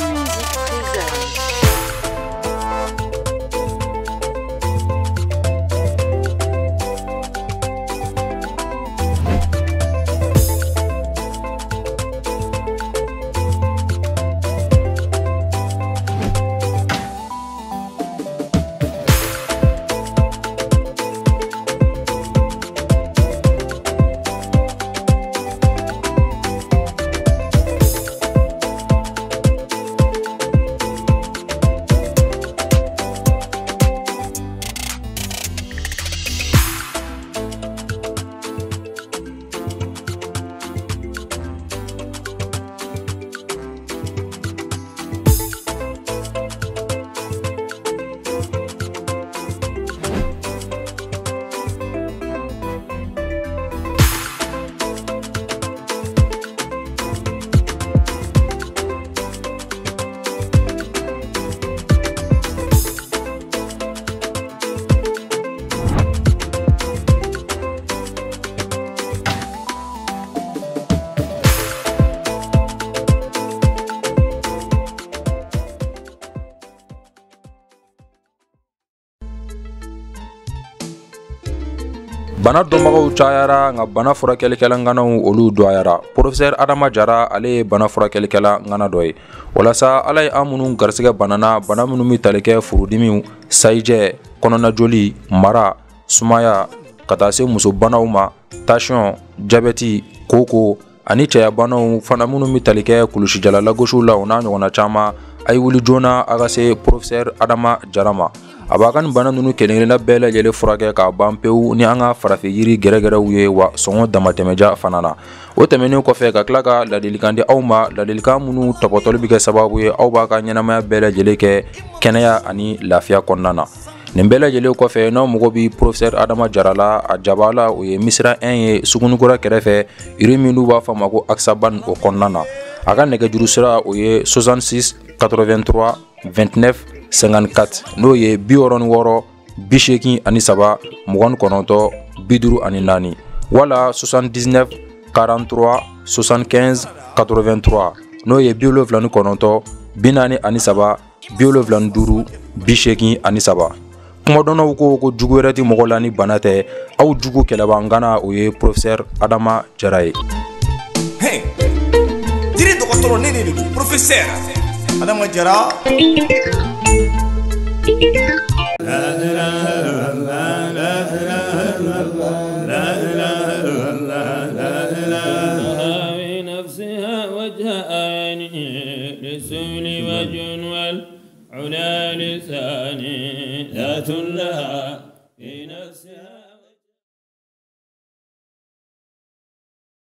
bana dɔnbagaw cayara nka bana furakɛlikɛla ŋanaw olu dɔgɔyara porofɛsɛr adama jara ale ye bana furakɛlikɛla ŋana dɔ ye walasa ala ye an minnu garisigɛ banana bana minnu be tali kɛ furudimiw sayijɛ kɔnɔnajoli mara sumaya ka taa se musobanaw ma tasiyɔn jabɛti koko ani cɛyabanaw fana minnu be tali kɛ kulusijalalagosiw la o n'a ɲɔgɔnna caaman a ye wuli joona a ka se porofɛsɛr adama jara ma a b'a ka nin bana ninnu kelenkelenna bɛɛ lajɛlen furakɛ k'a ban pewu ni an ka farafin yiri gɛrɛgɛrɛw ye wa sɔngɔ damatɛmɛja fana na o tɛmɛnen kɔfɛ ka tila ka ladilikan di aw ma ladilikan minnu tɔpɔtɔli bɛ kɛ sababu ye aw b'a ka ɲɛnamaya bɛɛ lajɛlen kɛ kɛnɛya ani lafiya kɔnɔna na nin bɛɛ lajɛlen kɔfɛ n'aw mago bi professeur adama jarala a jaba la o ye misira 1 ye sugunikura kɛrɛfɛ iri min n'u b'a fɔ ma ko axaban o kɔnɔna na a ka nɛgɛjuru sira o ye 66 83 29 54 n'o ye bi wɔrɔ ni wɔrɔ bi seegin ani saba mugan kɔnɔntɔn bi duuru ani naani wala 79 43 75 83 n'o ye bi wolonfila ni kɔnɔntɔn bi naani ani saba bi wolonfila ni duuru bi seegin ani saba kumadɔnnaw ko ko jugu wɛrɛ tɛ mɔgɔ la ni bana tɛ aw jugu kɛlɛban gana o ye professɛr adama jara ye hey, jiri dɔgɔtɔrɔ ne de do professɛr adama jara رسول وجن والعلا لساني ذات لها